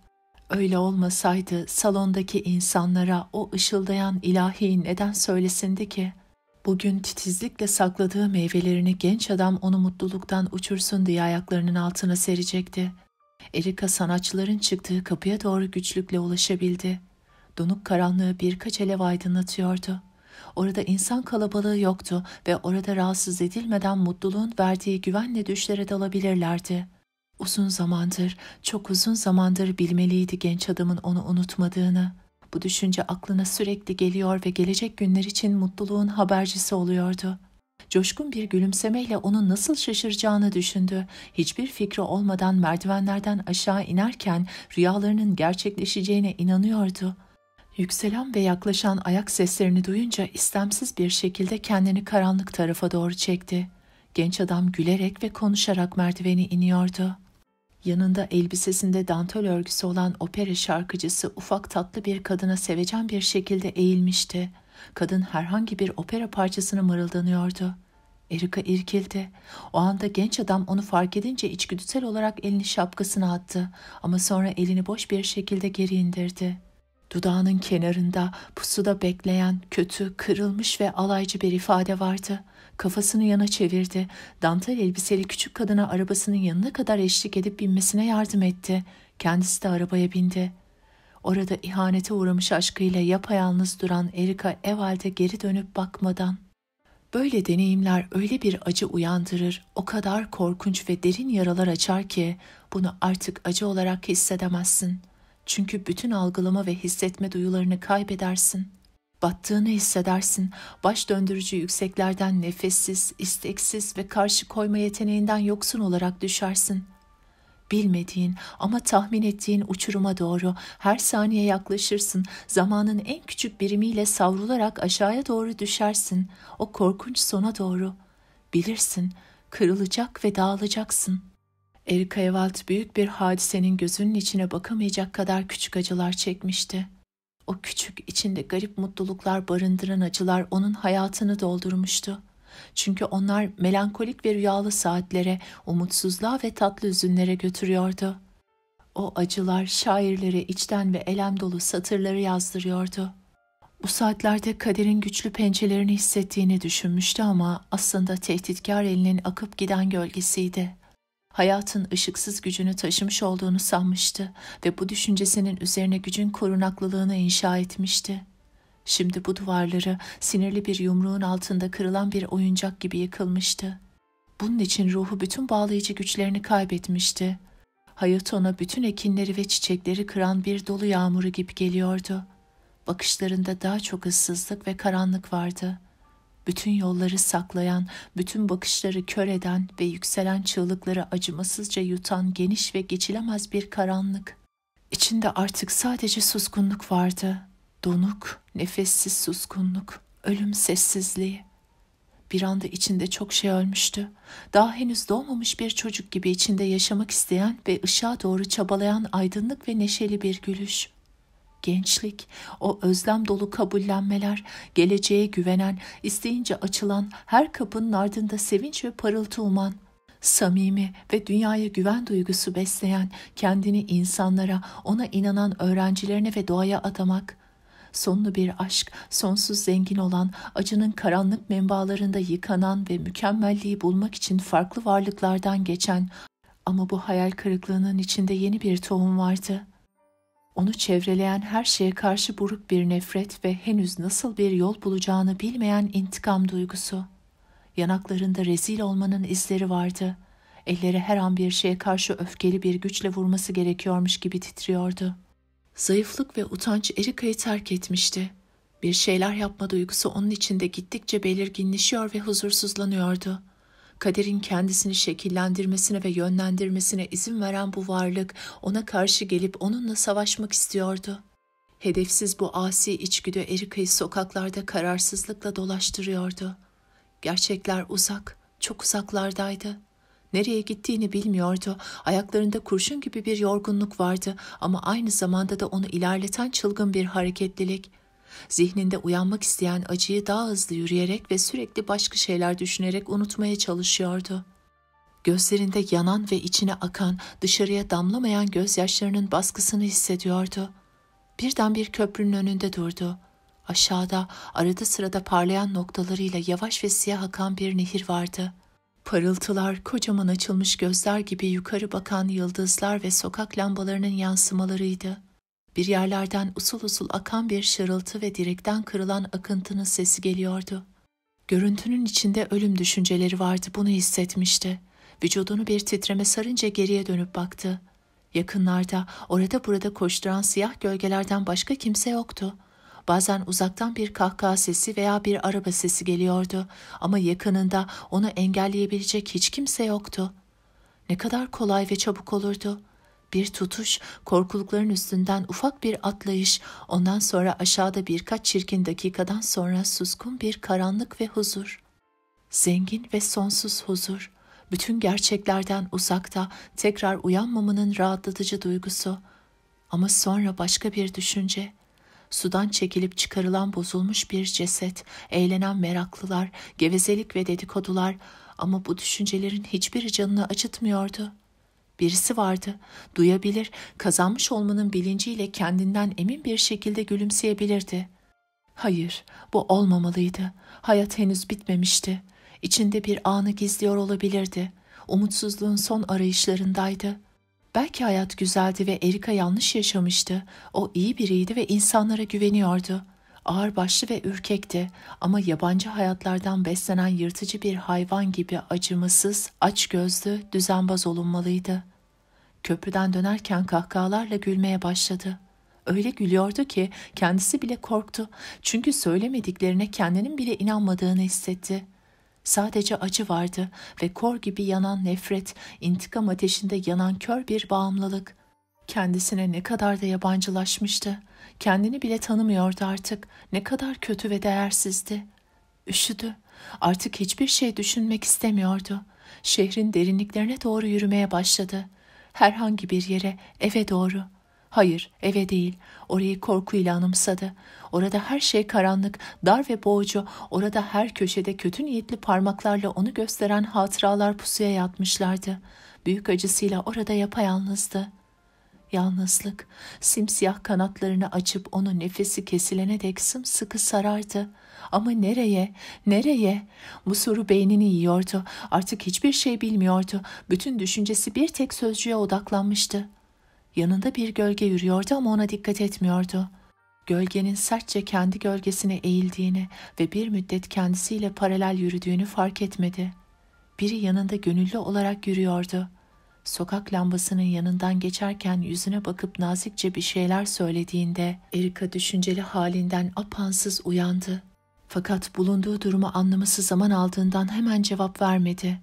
Öyle olmasaydı salondaki insanlara o ışıldayan ilahi neden söylesindi ki?'' Bugün titizlikle sakladığı meyvelerini genç adam onu mutluluktan uçursun diye ayaklarının altına serecekti. Erika sanatçıların çıktığı kapıya doğru güçlükle ulaşabildi. Donuk karanlığı birkaç alev aydınlatıyordu. Orada insan kalabalığı yoktu ve orada rahatsız edilmeden mutluluğun verdiği güvenle düşlere dalabilirlerdi. Uzun zamandır, çok uzun zamandır bilmeliydi genç adamın onu unutmadığını.'' Bu düşünce aklına sürekli geliyor ve gelecek günler için mutluluğun habercisi oluyordu. Coşkun bir gülümsemeyle onu nasıl şaşıracağını düşündü. Hiçbir fikri olmadan merdivenlerden aşağı inerken rüyalarının gerçekleşeceğine inanıyordu. Yükselen ve yaklaşan ayak seslerini duyunca istemsiz bir şekilde kendini karanlık tarafa doğru çekti. Genç adam gülerek ve konuşarak merdiveni iniyordu yanında elbisesinde dantel örgüsü olan opera şarkıcısı ufak tatlı bir kadına sevecen bir şekilde eğilmişti. Kadın herhangi bir opera parçasını mırıldanıyordu. Erika irkildi. O anda genç adam onu fark edince içgüdüsel olarak elini şapkasına attı ama sonra elini boş bir şekilde geri indirdi. Dudağının kenarında pusuda bekleyen kötü, kırılmış ve alaycı bir ifade vardı.'' Kafasını yana çevirdi. Dantel elbiseli küçük kadına arabasının yanına kadar eşlik edip binmesine yardım etti. Kendisi de arabaya bindi. Orada ihanete uğramış aşkıyla yapayalnız duran Erika Eval'de geri dönüp bakmadan. Böyle deneyimler öyle bir acı uyandırır, o kadar korkunç ve derin yaralar açar ki bunu artık acı olarak hissedemezsin. Çünkü bütün algılama ve hissetme duyularını kaybedersin.'' Battığını hissedersin. Baş döndürücü yükseklerden nefessiz, isteksiz ve karşı koyma yeteneğinden yoksun olarak düşersin. Bilmediğin ama tahmin ettiğin uçuruma doğru her saniye yaklaşırsın. Zamanın en küçük birimiyle savrularak aşağıya doğru düşersin. O korkunç sona doğru. Bilirsin, kırılacak ve dağılacaksın. Erika Ewald büyük bir hadisenin gözünün içine bakamayacak kadar küçük acılar çekmişti.'' O küçük içinde garip mutluluklar barındıran acılar onun hayatını doldurmuştu. Çünkü onlar melankolik ve rüyalı saatlere, umutsuzluğa ve tatlı üzünlere götürüyordu. O acılar şairlere içten ve elem dolu satırları yazdırıyordu. Bu saatlerde kaderin güçlü pençelerini hissettiğini düşünmüştü ama aslında tehditkar elinin akıp giden gölgesiydi hayatın ışıksız gücünü taşımış olduğunu sanmıştı ve bu düşüncesinin üzerine gücün korunaklılığını inşa etmişti. Şimdi bu duvarları sinirli bir yumruğun altında kırılan bir oyuncak gibi yıkılmıştı. Bunun için ruhu bütün bağlayıcı güçlerini kaybetmişti. Hayat ona bütün ekinleri ve çiçekleri kıran bir dolu yağmuru gibi geliyordu. Bakışlarında daha çok ıssızlık ve karanlık vardı.'' bütün yolları saklayan, bütün bakışları kör eden ve yükselen çığlıkları acımasızca yutan geniş ve geçilemez bir karanlık. İçinde artık sadece suskunluk vardı. Donuk, nefessiz suskunluk, ölüm sessizliği. Bir anda içinde çok şey ölmüştü. Daha henüz doğmamış bir çocuk gibi içinde yaşamak isteyen ve ışığa doğru çabalayan aydınlık ve neşeli bir gülüş gençlik, o özlem dolu kabullenmeler, geleceğe güvenen, isteyince açılan her kapının ardında sevinç ve parıltı uman, samimi ve dünyaya güven duygusu besleyen, kendini insanlara, ona inanan öğrencilerine ve doğaya atamak, sonlu bir aşk, sonsuz zengin olan, acının karanlık menbaalarında yıkanan ve mükemmelliği bulmak için farklı varlıklardan geçen, ama bu hayal kırıklığının içinde yeni bir tohum vardı.'' Onu çevreleyen her şeye karşı buruk bir nefret ve henüz nasıl bir yol bulacağını bilmeyen intikam duygusu. Yanaklarında rezil olmanın izleri vardı. Elleri her an bir şeye karşı öfkeli bir güçle vurması gerekiyormuş gibi titriyordu. Zayıflık ve utanç Erika'yı terk etmişti. Bir şeyler yapma duygusu onun içinde gittikçe belirginleşiyor ve huzursuzlanıyordu.'' kaderin kendisini şekillendirmesine ve yönlendirmesine izin veren bu varlık ona karşı gelip onunla savaşmak istiyordu. Hedefsiz bu asi içgüdü Erika'yı sokaklarda kararsızlıkla dolaştırıyordu. Gerçekler uzak, çok uzaklardaydı. Nereye gittiğini bilmiyordu. Ayaklarında kurşun gibi bir yorgunluk vardı ama aynı zamanda da onu ilerleten çılgın bir hareketlilik.'' Zihninde uyanmak isteyen acıyı daha hızlı yürüyerek ve sürekli başka şeyler düşünerek unutmaya çalışıyordu. Gözlerinde yanan ve içine akan, dışarıya damlamayan gözyaşlarının baskısını hissediyordu. Birden bir köprünün önünde durdu. Aşağıda arada sırada parlayan noktalarıyla yavaş ve siyah akan bir nehir vardı.'' Parıltılar, kocaman açılmış gözler gibi yukarı bakan yıldızlar ve sokak lambalarının yansımalarıydı. Bir yerlerden usul usul akan bir şırıltı ve direkten kırılan akıntının sesi geliyordu. Görüntünün içinde ölüm düşünceleri vardı bunu hissetmişti. Vücudunu bir titreme sarınca geriye dönüp baktı. Yakınlarda orada burada koşturan siyah gölgelerden başka kimse yoktu. Bazen uzaktan bir kahkaha sesi veya bir araba sesi geliyordu ama yakınında onu engelleyebilecek hiç kimse yoktu. Ne kadar kolay ve çabuk olurdu.'' bir tutuş, korkulukların üstünden ufak bir atlayış, ondan sonra aşağıda birkaç çirkin dakikadan sonra suskun bir karanlık ve huzur. Zengin ve sonsuz huzur, bütün gerçeklerden uzakta tekrar uyanmamanın rahatlatıcı duygusu. Ama sonra başka bir düşünce, sudan çekilip çıkarılan bozulmuş bir ceset, eğlenen meraklılar, gevezelik ve dedikodular ama bu düşüncelerin hiçbiri canını acıtmıyordu.'' Birisi vardı. Duyabilir, kazanmış olmanın bilinciyle kendinden emin bir şekilde gülümseyebilirdi. Hayır, bu olmamalıydı. Hayat henüz bitmemişti. İçinde bir anı gizliyor olabilirdi. Umutsuzluğun son arayışlarındaydı. Belki hayat güzeldi ve Erika yanlış yaşamıştı. O iyi biriydi ve insanlara güveniyordu.'' Ağırbaşlı ve ürkekti ama yabancı hayatlardan beslenen yırtıcı bir hayvan gibi acımasız, aç gözlü, düzenbaz olunmalıydı. Köprüden dönerken kahkahalarla gülmeye başladı. Öyle gülüyordu ki kendisi bile korktu. Çünkü söylemediklerine kendinin bile inanmadığını hissetti.'' Sadece acı vardı ve kor gibi yanan nefret, intikam ateşinde yanan kör bir bağımlılık. Kendisine ne kadar da yabancılaşmıştı. Kendini bile tanımıyordu artık. Ne kadar kötü ve değersizdi. Üşüdü. Artık hiçbir şey düşünmek istemiyordu. Şehrin derinliklerine doğru yürümeye başladı. Herhangi bir yere, eve doğru. Hayır, eve değil. Orayı korkuyla anımsadı. Orada her şey karanlık, dar ve boğucu. Orada her köşede kötü niyetli parmaklarla onu gösteren hatıralar pusuya yatmışlardı. Büyük acısıyla orada yapayalnızdı. Yalnızlık simsiyah kanatlarını açıp onun nefesi kesilene dek sımsıkı sarardı. Ama nereye, nereye? Bu soru beynini yiyordu. Artık hiçbir şey bilmiyordu. Bütün düşüncesi bir tek sözcüye odaklanmıştı. Yanında bir gölge yürüyordu ama ona dikkat etmiyordu. Gölgenin sertçe kendi gölgesine eğildiğini ve bir müddet kendisiyle paralel yürüdüğünü fark etmedi. Biri yanında gönüllü olarak yürüyordu.'' sokak lambasının yanından geçerken yüzüne bakıp nazikçe bir şeyler söylediğinde Erika düşünceli halinden apansız uyandı. Fakat bulunduğu durumu anlaması zaman aldığından hemen cevap vermedi.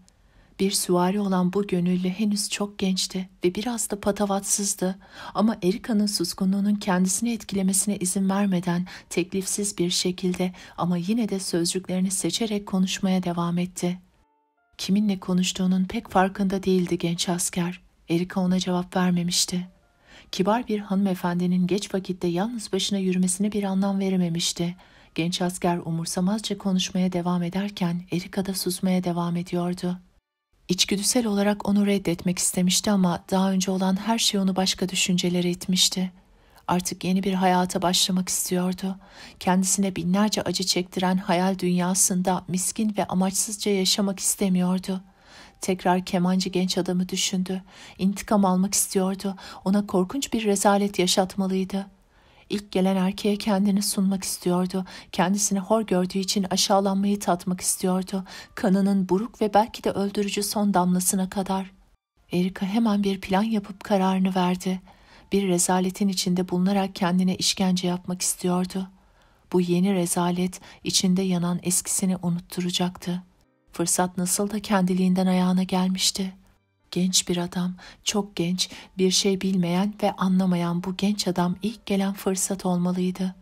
Bir süvari olan bu gönüllü henüz çok gençti ve biraz da patavatsızdı ama Erika'nın suskunluğunun kendisini etkilemesine izin vermeden teklifsiz bir şekilde ama yine de sözcüklerini seçerek konuşmaya devam etti. Kiminle konuştuğunun pek farkında değildi genç asker. Erika ona cevap vermemişti. Kibar bir hanımefendinin geç vakitte yalnız başına yürümesine bir anlam verememişti. Genç asker umursamazca konuşmaya devam ederken Erika da susmaya devam ediyordu. İçgüdüsel olarak onu reddetmek istemişti ama daha önce olan her şey onu başka düşüncelere itmişti. Artık yeni bir hayata başlamak istiyordu. Kendisine binlerce acı çektiren hayal dünyasında miskin ve amaçsızca yaşamak istemiyordu. Tekrar kemancı genç adamı düşündü. İntikam almak istiyordu. Ona korkunç bir rezalet yaşatmalıydı. İlk gelen erkeğe kendini sunmak istiyordu. Kendisini hor gördüğü için aşağılanmayı tatmak istiyordu. Kanının buruk ve belki de öldürücü son damlasına kadar.'' Erika hemen bir plan yapıp kararını verdi bir rezaletin içinde bulunarak kendine işkence yapmak istiyordu. Bu yeni rezalet içinde yanan eskisini unutturacaktı. Fırsat nasıl da kendiliğinden ayağına gelmişti. Genç bir adam, çok genç, bir şey bilmeyen ve anlamayan bu genç adam ilk gelen fırsat olmalıydı.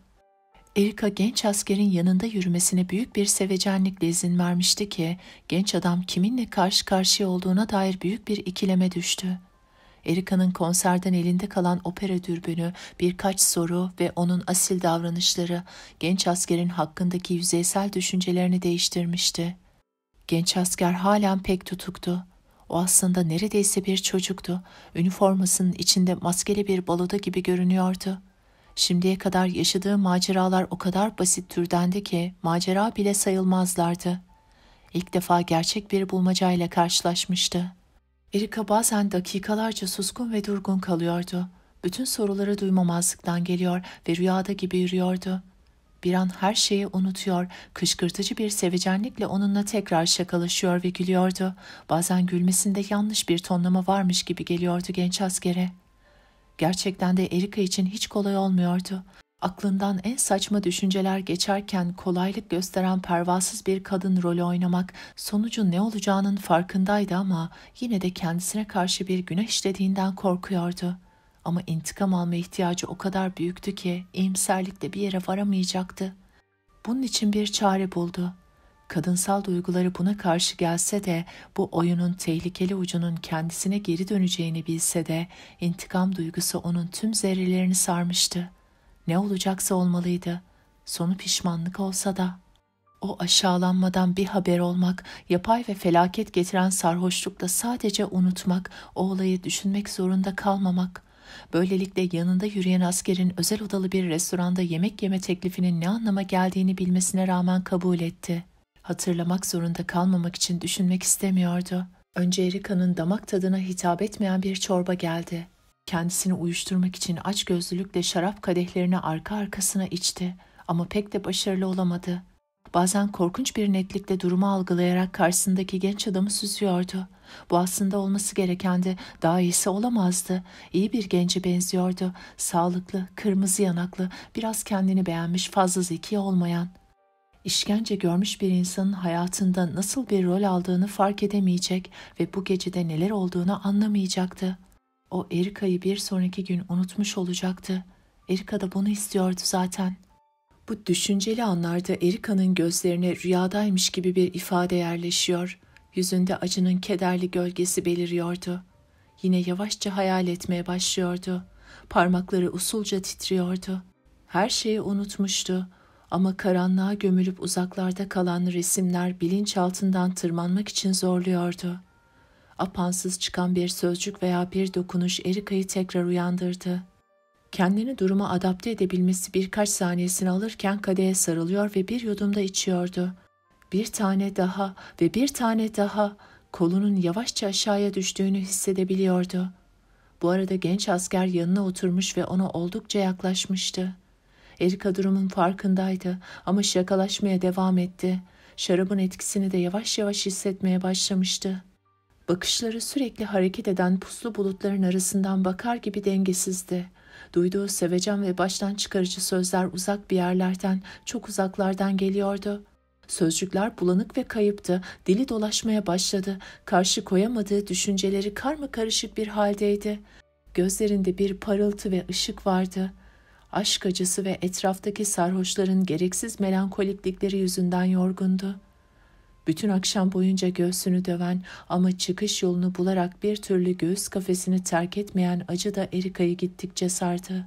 Erika genç askerin yanında yürümesine büyük bir sevecenlikle izin vermişti ki, genç adam kiminle karşı karşıya olduğuna dair büyük bir ikileme düştü.'' Erika'nın konserden elinde kalan opera dürbünü, birkaç soru ve onun asil davranışları genç askerin hakkındaki yüzeysel düşüncelerini değiştirmişti. Genç asker halen pek tutuktu. O aslında neredeyse bir çocuktu. Üniformasının içinde maskeli bir baloda gibi görünüyordu. Şimdiye kadar yaşadığı maceralar o kadar basit türdendi ki macera bile sayılmazlardı. İlk defa gerçek bir bulmacayla karşılaşmıştı. Erika bazen dakikalarca suskun ve durgun kalıyordu. Bütün soruları duymamazlıktan geliyor ve rüyada gibi yürüyordu. Bir an her şeyi unutuyor, kışkırtıcı bir sevecenlikle onunla tekrar şakalaşıyor ve gülüyordu. Bazen gülmesinde yanlış bir tonlama varmış gibi geliyordu genç askere. Gerçekten de Erika için hiç kolay olmuyordu aklından en saçma düşünceler geçerken kolaylık gösteren pervasız bir kadın rolü oynamak sonucun ne olacağının farkındaydı ama yine de kendisine karşı bir günah işlediğinden korkuyordu. Ama intikam alma ihtiyacı o kadar büyüktü ki iyimserlikle bir yere varamayacaktı. Bunun için bir çare buldu. Kadınsal duyguları buna karşı gelse de bu oyunun tehlikeli ucunun kendisine geri döneceğini bilse de intikam duygusu onun tüm zerrelerini sarmıştı.'' Ne olacaksa olmalıydı. Sonu pişmanlık olsa da. O aşağılanmadan bir haber olmak, yapay ve felaket getiren sarhoşlukla sadece unutmak, o olayı düşünmek zorunda kalmamak. Böylelikle yanında yürüyen askerin özel odalı bir restoranda yemek yeme teklifinin ne anlama geldiğini bilmesine rağmen kabul etti. Hatırlamak zorunda kalmamak için düşünmek istemiyordu. Önce Erika'nın damak tadına hitap etmeyen bir çorba geldi. Kendisini uyuşturmak için açgözlülükle şarap kadehlerini arka arkasına içti ama pek de başarılı olamadı. Bazen korkunç bir netlikle durumu algılayarak karşısındaki genç adamı süzüyordu. Bu aslında olması gerekendi, daha iyisi olamazdı. İyi bir gence benziyordu, sağlıklı, kırmızı yanaklı, biraz kendini beğenmiş, fazla zeki olmayan. İşkence görmüş bir insanın hayatında nasıl bir rol aldığını fark edemeyecek ve bu gecede neler olduğunu anlamayacaktı.'' O Erika'yı bir sonraki gün unutmuş olacaktı. Erika da bunu istiyordu zaten. Bu düşünceli anlarda Erika'nın gözlerine rüyadaymış gibi bir ifade yerleşiyor. Yüzünde acının kederli gölgesi beliriyordu. Yine yavaşça hayal etmeye başlıyordu. Parmakları usulca titriyordu. Her şeyi unutmuştu ama karanlığa gömülüp uzaklarda kalan resimler bilinçaltından tırmanmak için zorluyordu.'' apansız çıkan bir sözcük veya bir dokunuş Erika'yı tekrar uyandırdı. Kendini duruma adapte edebilmesi birkaç saniyesini alırken kadeye sarılıyor ve bir yudumda içiyordu. Bir tane daha ve bir tane daha kolunun yavaşça aşağıya düştüğünü hissedebiliyordu. Bu arada genç asker yanına oturmuş ve ona oldukça yaklaşmıştı. Erika durumun farkındaydı ama şakalaşmaya devam etti. Şarabın etkisini de yavaş yavaş hissetmeye başlamıştı. Bakışları sürekli hareket eden puslu bulutların arasından bakar gibi dengesizdi. Duyduğu sevecen ve baştan çıkarıcı sözler uzak bir yerlerden, çok uzaklardan geliyordu. Sözcükler bulanık ve kayıptı, dili dolaşmaya başladı. Karşı koyamadığı düşünceleri karma karışık bir haldeydi. Gözlerinde bir parıltı ve ışık vardı. Aşk acısı ve etraftaki sarhoşların gereksiz melankoliklikleri yüzünden yorgundu.'' Bütün akşam boyunca göğsünü döven ama çıkış yolunu bularak bir türlü göğüs kafesini terk etmeyen acı da Erika'yı gittikçe sardı.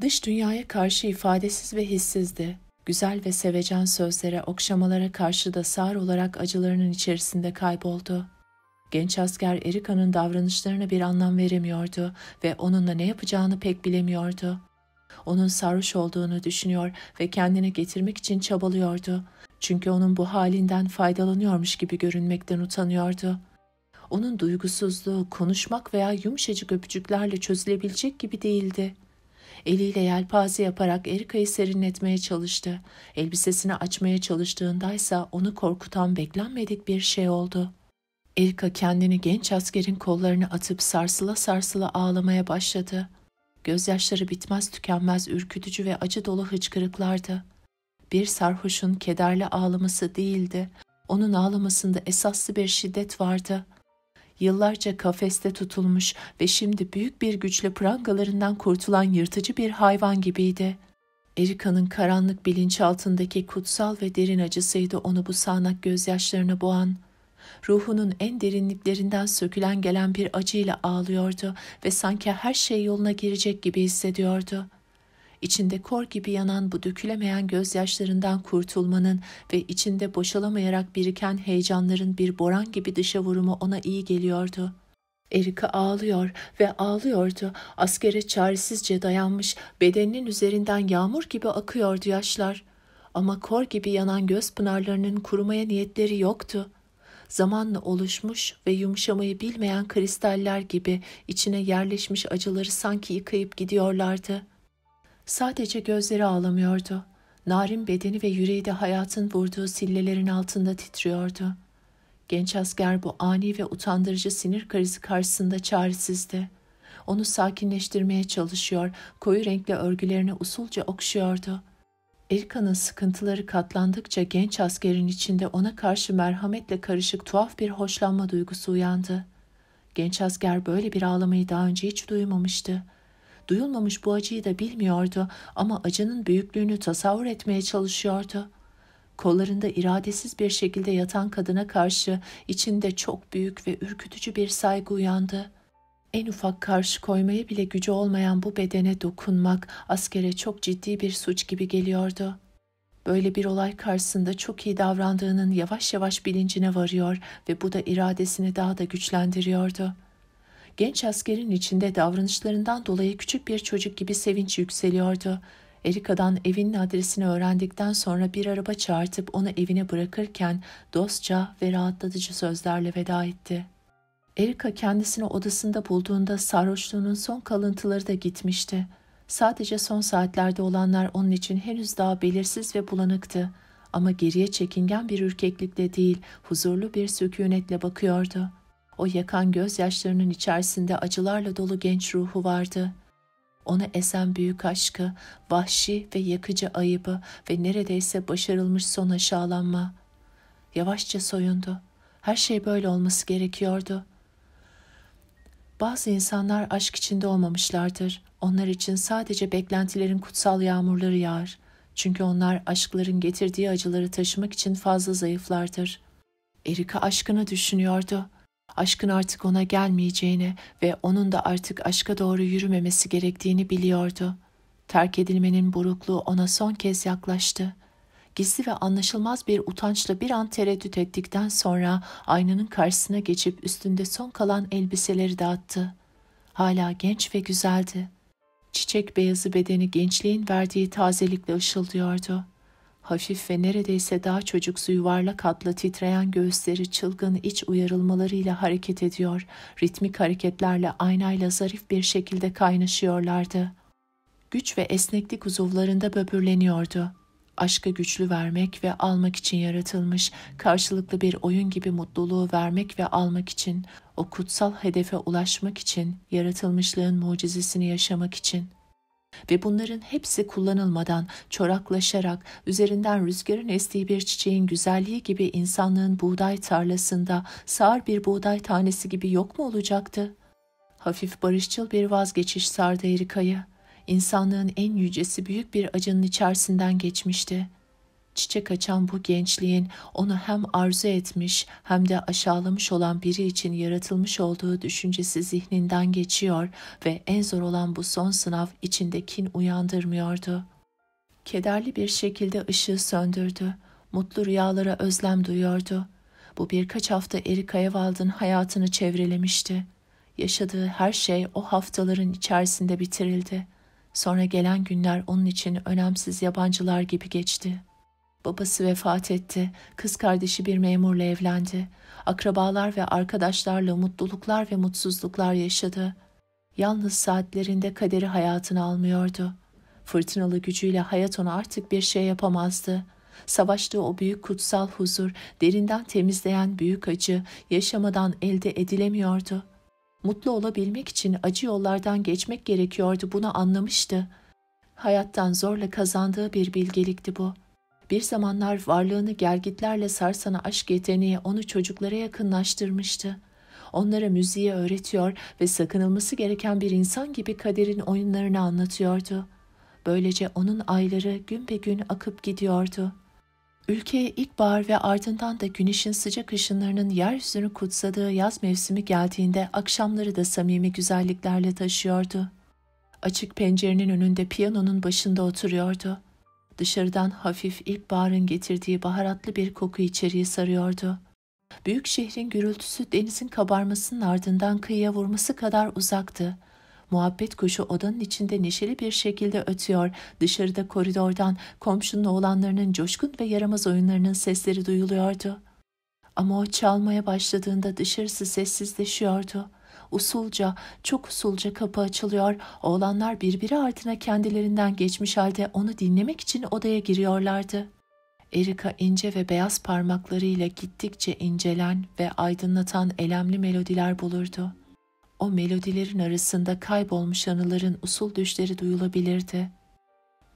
Dış dünyaya karşı ifadesiz ve hissizdi. Güzel ve sevecen sözlere, okşamalara karşı da sağır olarak acılarının içerisinde kayboldu. Genç asker Erika'nın davranışlarına bir anlam veremiyordu ve onunla ne yapacağını pek bilemiyordu onun sarhoş olduğunu düşünüyor ve kendine getirmek için çabalıyordu. Çünkü onun bu halinden faydalanıyormuş gibi görünmekten utanıyordu. Onun duygusuzluğu konuşmak veya yumuşacık öpücüklerle çözülebilecek gibi değildi. Eliyle yelpaze yaparak Erika'yı serinletmeye çalıştı. Elbisesini açmaya çalıştığındaysa onu korkutan beklenmedik bir şey oldu.'' Erika kendini genç askerin kollarına atıp sarsıla sarsıla ağlamaya başladı. Gözyaşları bitmez tükenmez ürkütücü ve acı dolu hıçkırıklardı. Bir sarhoşun kederli ağlaması değildi. Onun ağlamasında esaslı bir şiddet vardı. Yıllarca kafeste tutulmuş ve şimdi büyük bir güçle prangalarından kurtulan yırtıcı bir hayvan gibiydi. Erika'nın karanlık bilinçaltındaki kutsal ve derin acısıydı onu bu sağanak gözyaşlarına boğan.'' ruhunun en derinliklerinden sökülen gelen bir acıyla ağlıyordu ve sanki her şey yoluna girecek gibi hissediyordu. İçinde kor gibi yanan bu dökülemeyen gözyaşlarından kurtulmanın ve içinde boşalamayarak biriken heyecanların bir boran gibi dışa vurumu ona iyi geliyordu.'' Erika ağlıyor ve ağlıyordu. Askere çaresizce dayanmış, bedeninin üzerinden yağmur gibi akıyordu yaşlar. Ama kor gibi yanan göz pınarlarının kurumaya niyetleri yoktu zamanla oluşmuş ve yumuşamayı bilmeyen kristaller gibi içine yerleşmiş acıları sanki yıkayıp gidiyorlardı. Sadece gözleri ağlamıyordu. Narin bedeni ve yüreği de hayatın vurduğu sillelerin altında titriyordu. Genç asker bu ani ve utandırıcı sinir krizi karşısında çaresizdi. Onu sakinleştirmeye çalışıyor, koyu renkli örgülerini usulca okşuyordu.'' Erika'nın sıkıntıları katlandıkça genç askerin içinde ona karşı merhametle karışık tuhaf bir hoşlanma duygusu uyandı. Genç asker böyle bir ağlamayı daha önce hiç duymamıştı. Duyulmamış bu acıyı da bilmiyordu ama acının büyüklüğünü tasavvur etmeye çalışıyordu. Kollarında iradesiz bir şekilde yatan kadına karşı içinde çok büyük ve ürkütücü bir saygı uyandı.'' en ufak karşı koymaya bile gücü olmayan bu bedene dokunmak askere çok ciddi bir suç gibi geliyordu. Böyle bir olay karşısında çok iyi davrandığının yavaş yavaş bilincine varıyor ve bu da iradesini daha da güçlendiriyordu. Genç askerin içinde davranışlarından dolayı küçük bir çocuk gibi sevinç yükseliyordu. Erika'dan evinin adresini öğrendikten sonra bir araba çağırtıp onu evine bırakırken dostça ve rahatlatıcı sözlerle veda etti.'' Erika kendisini odasında bulduğunda sarhoşluğunun son kalıntıları da gitmişti. Sadece son saatlerde olanlar onun için henüz daha belirsiz ve bulanıktı. Ama geriye çekingen bir ürkeklikle değil, huzurlu bir sükunetle bakıyordu. O yakan gözyaşlarının içerisinde acılarla dolu genç ruhu vardı. Onu esen büyük aşkı, vahşi ve yakıcı ayıbı ve neredeyse başarılmış son aşağılanma. Yavaşça soyundu. Her şey böyle olması gerekiyordu.'' Bazı insanlar aşk içinde olmamışlardır. Onlar için sadece beklentilerin kutsal yağmurları yağar. Çünkü onlar aşkların getirdiği acıları taşımak için fazla zayıflardır. Erika aşkını düşünüyordu. Aşkın artık ona gelmeyeceğini ve onun da artık aşka doğru yürümemesi gerektiğini biliyordu. Terk edilmenin burukluğu ona son kez yaklaştı gizli ve anlaşılmaz bir utançla bir an tereddüt ettikten sonra aynanın karşısına geçip üstünde son kalan elbiseleri dağıttı. Hala genç ve güzeldi. Çiçek beyazı bedeni gençliğin verdiği tazelikle ışıldıyordu. Hafif ve neredeyse daha çocuksu yuvarlak hatla titreyen göğüsleri çılgın iç uyarılmalarıyla hareket ediyor, ritmik hareketlerle aynayla zarif bir şekilde kaynaşıyorlardı. Güç ve esneklik uzuvlarında böbürleniyordu.'' aşkı güçlü vermek ve almak için yaratılmış, karşılıklı bir oyun gibi mutluluğu vermek ve almak için, o kutsal hedefe ulaşmak için, yaratılmışlığın mucizesini yaşamak için. Ve bunların hepsi kullanılmadan, çoraklaşarak, üzerinden rüzgarın estiği bir çiçeğin güzelliği gibi insanlığın buğday tarlasında sağır bir buğday tanesi gibi yok mu olacaktı? Hafif barışçıl bir vazgeçiş sardı Erika'yı insanlığın en yücesi büyük bir acının içerisinden geçmişti. Çiçek açan bu gençliğin onu hem arzu etmiş hem de aşağılamış olan biri için yaratılmış olduğu düşüncesi zihninden geçiyor ve en zor olan bu son sınav içinde kin uyandırmıyordu. Kederli bir şekilde ışığı söndürdü. Mutlu rüyalara özlem duyuyordu. Bu birkaç hafta Erika Evald'ın hayatını çevrelemişti.'' yaşadığı her şey o haftaların içerisinde bitirildi. Sonra gelen günler onun için önemsiz yabancılar gibi geçti. Babası vefat etti, kız kardeşi bir memurla evlendi. Akrabalar ve arkadaşlarla mutluluklar ve mutsuzluklar yaşadı. Yalnız saatlerinde kaderi hayatını almıyordu. Fırtınalı gücüyle hayat ona artık bir şey yapamazdı.'' savaştığı o büyük kutsal huzur, derinden temizleyen büyük acı, yaşamadan elde edilemiyordu. Mutlu olabilmek için acı yollardan geçmek gerekiyordu bunu anlamıştı. Hayattan zorla kazandığı bir bilgelikti bu. Bir zamanlar varlığını gergitlerle sarsana aşk yeteneği onu çocuklara yakınlaştırmıştı. Onlara müziği öğretiyor ve sakınılması gereken bir insan gibi kaderin oyunlarını anlatıyordu. Böylece onun ayları gün be gün akıp gidiyordu.'' Ülkeye ilkbahar ve ardından da güneşin sıcak ışınlarının yeryüzünü kutsadığı yaz mevsimi geldiğinde akşamları da samimi güzelliklerle taşıyordu. Açık pencerenin önünde piyanonun başında oturuyordu. Dışarıdan hafif ilkbaharın getirdiği baharatlı bir koku içeriye sarıyordu. Büyük şehrin gürültüsü denizin kabarmasının ardından kıyıya vurması kadar uzaktı. Muhabbet kuşu odanın içinde neşeli bir şekilde ötüyor. Dışarıda koridordan komşunun oğlanlarının coşkun ve yaramaz oyunlarının sesleri duyuluyordu. Ama o çalmaya başladığında dışarısı sessizleşiyordu. Usulca, çok usulca kapı açılıyor. Oğlanlar birbiri ardına kendilerinden geçmiş halde onu dinlemek için odaya giriyorlardı. Erika ince ve beyaz parmaklarıyla gittikçe incelen ve aydınlatan elemli melodiler bulurdu.'' o melodilerin arasında kaybolmuş anıların usul düşleri duyulabilirdi.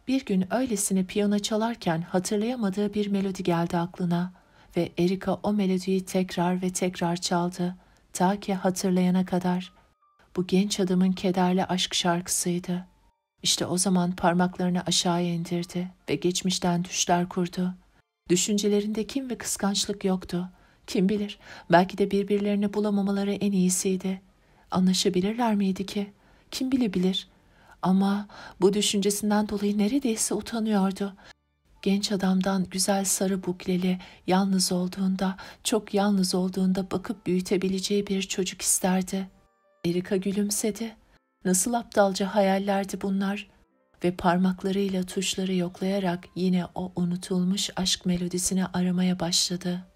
Bir gün öylesine piyano çalarken hatırlayamadığı bir melodi geldi aklına ve Erika o melodiyi tekrar ve tekrar çaldı ta ki hatırlayana kadar. Bu genç adamın kederli aşk şarkısıydı. İşte o zaman parmaklarını aşağıya indirdi ve geçmişten düşler kurdu. Düşüncelerinde kim ve kıskançlık yoktu. Kim bilir, belki de birbirlerini bulamamaları en iyisiydi. Anlaşabilirler miydi ki? Kim bilebilir? Ama bu düşüncesinden dolayı neredeyse utanıyordu. Genç adamdan güzel sarı bukleli, yalnız olduğunda, çok yalnız olduğunda bakıp büyütebileceği bir çocuk isterdi. Erika gülümsedi. Nasıl aptalca hayallerdi bunlar ve parmaklarıyla tuşları yoklayarak yine o unutulmuş aşk melodisini aramaya başladı.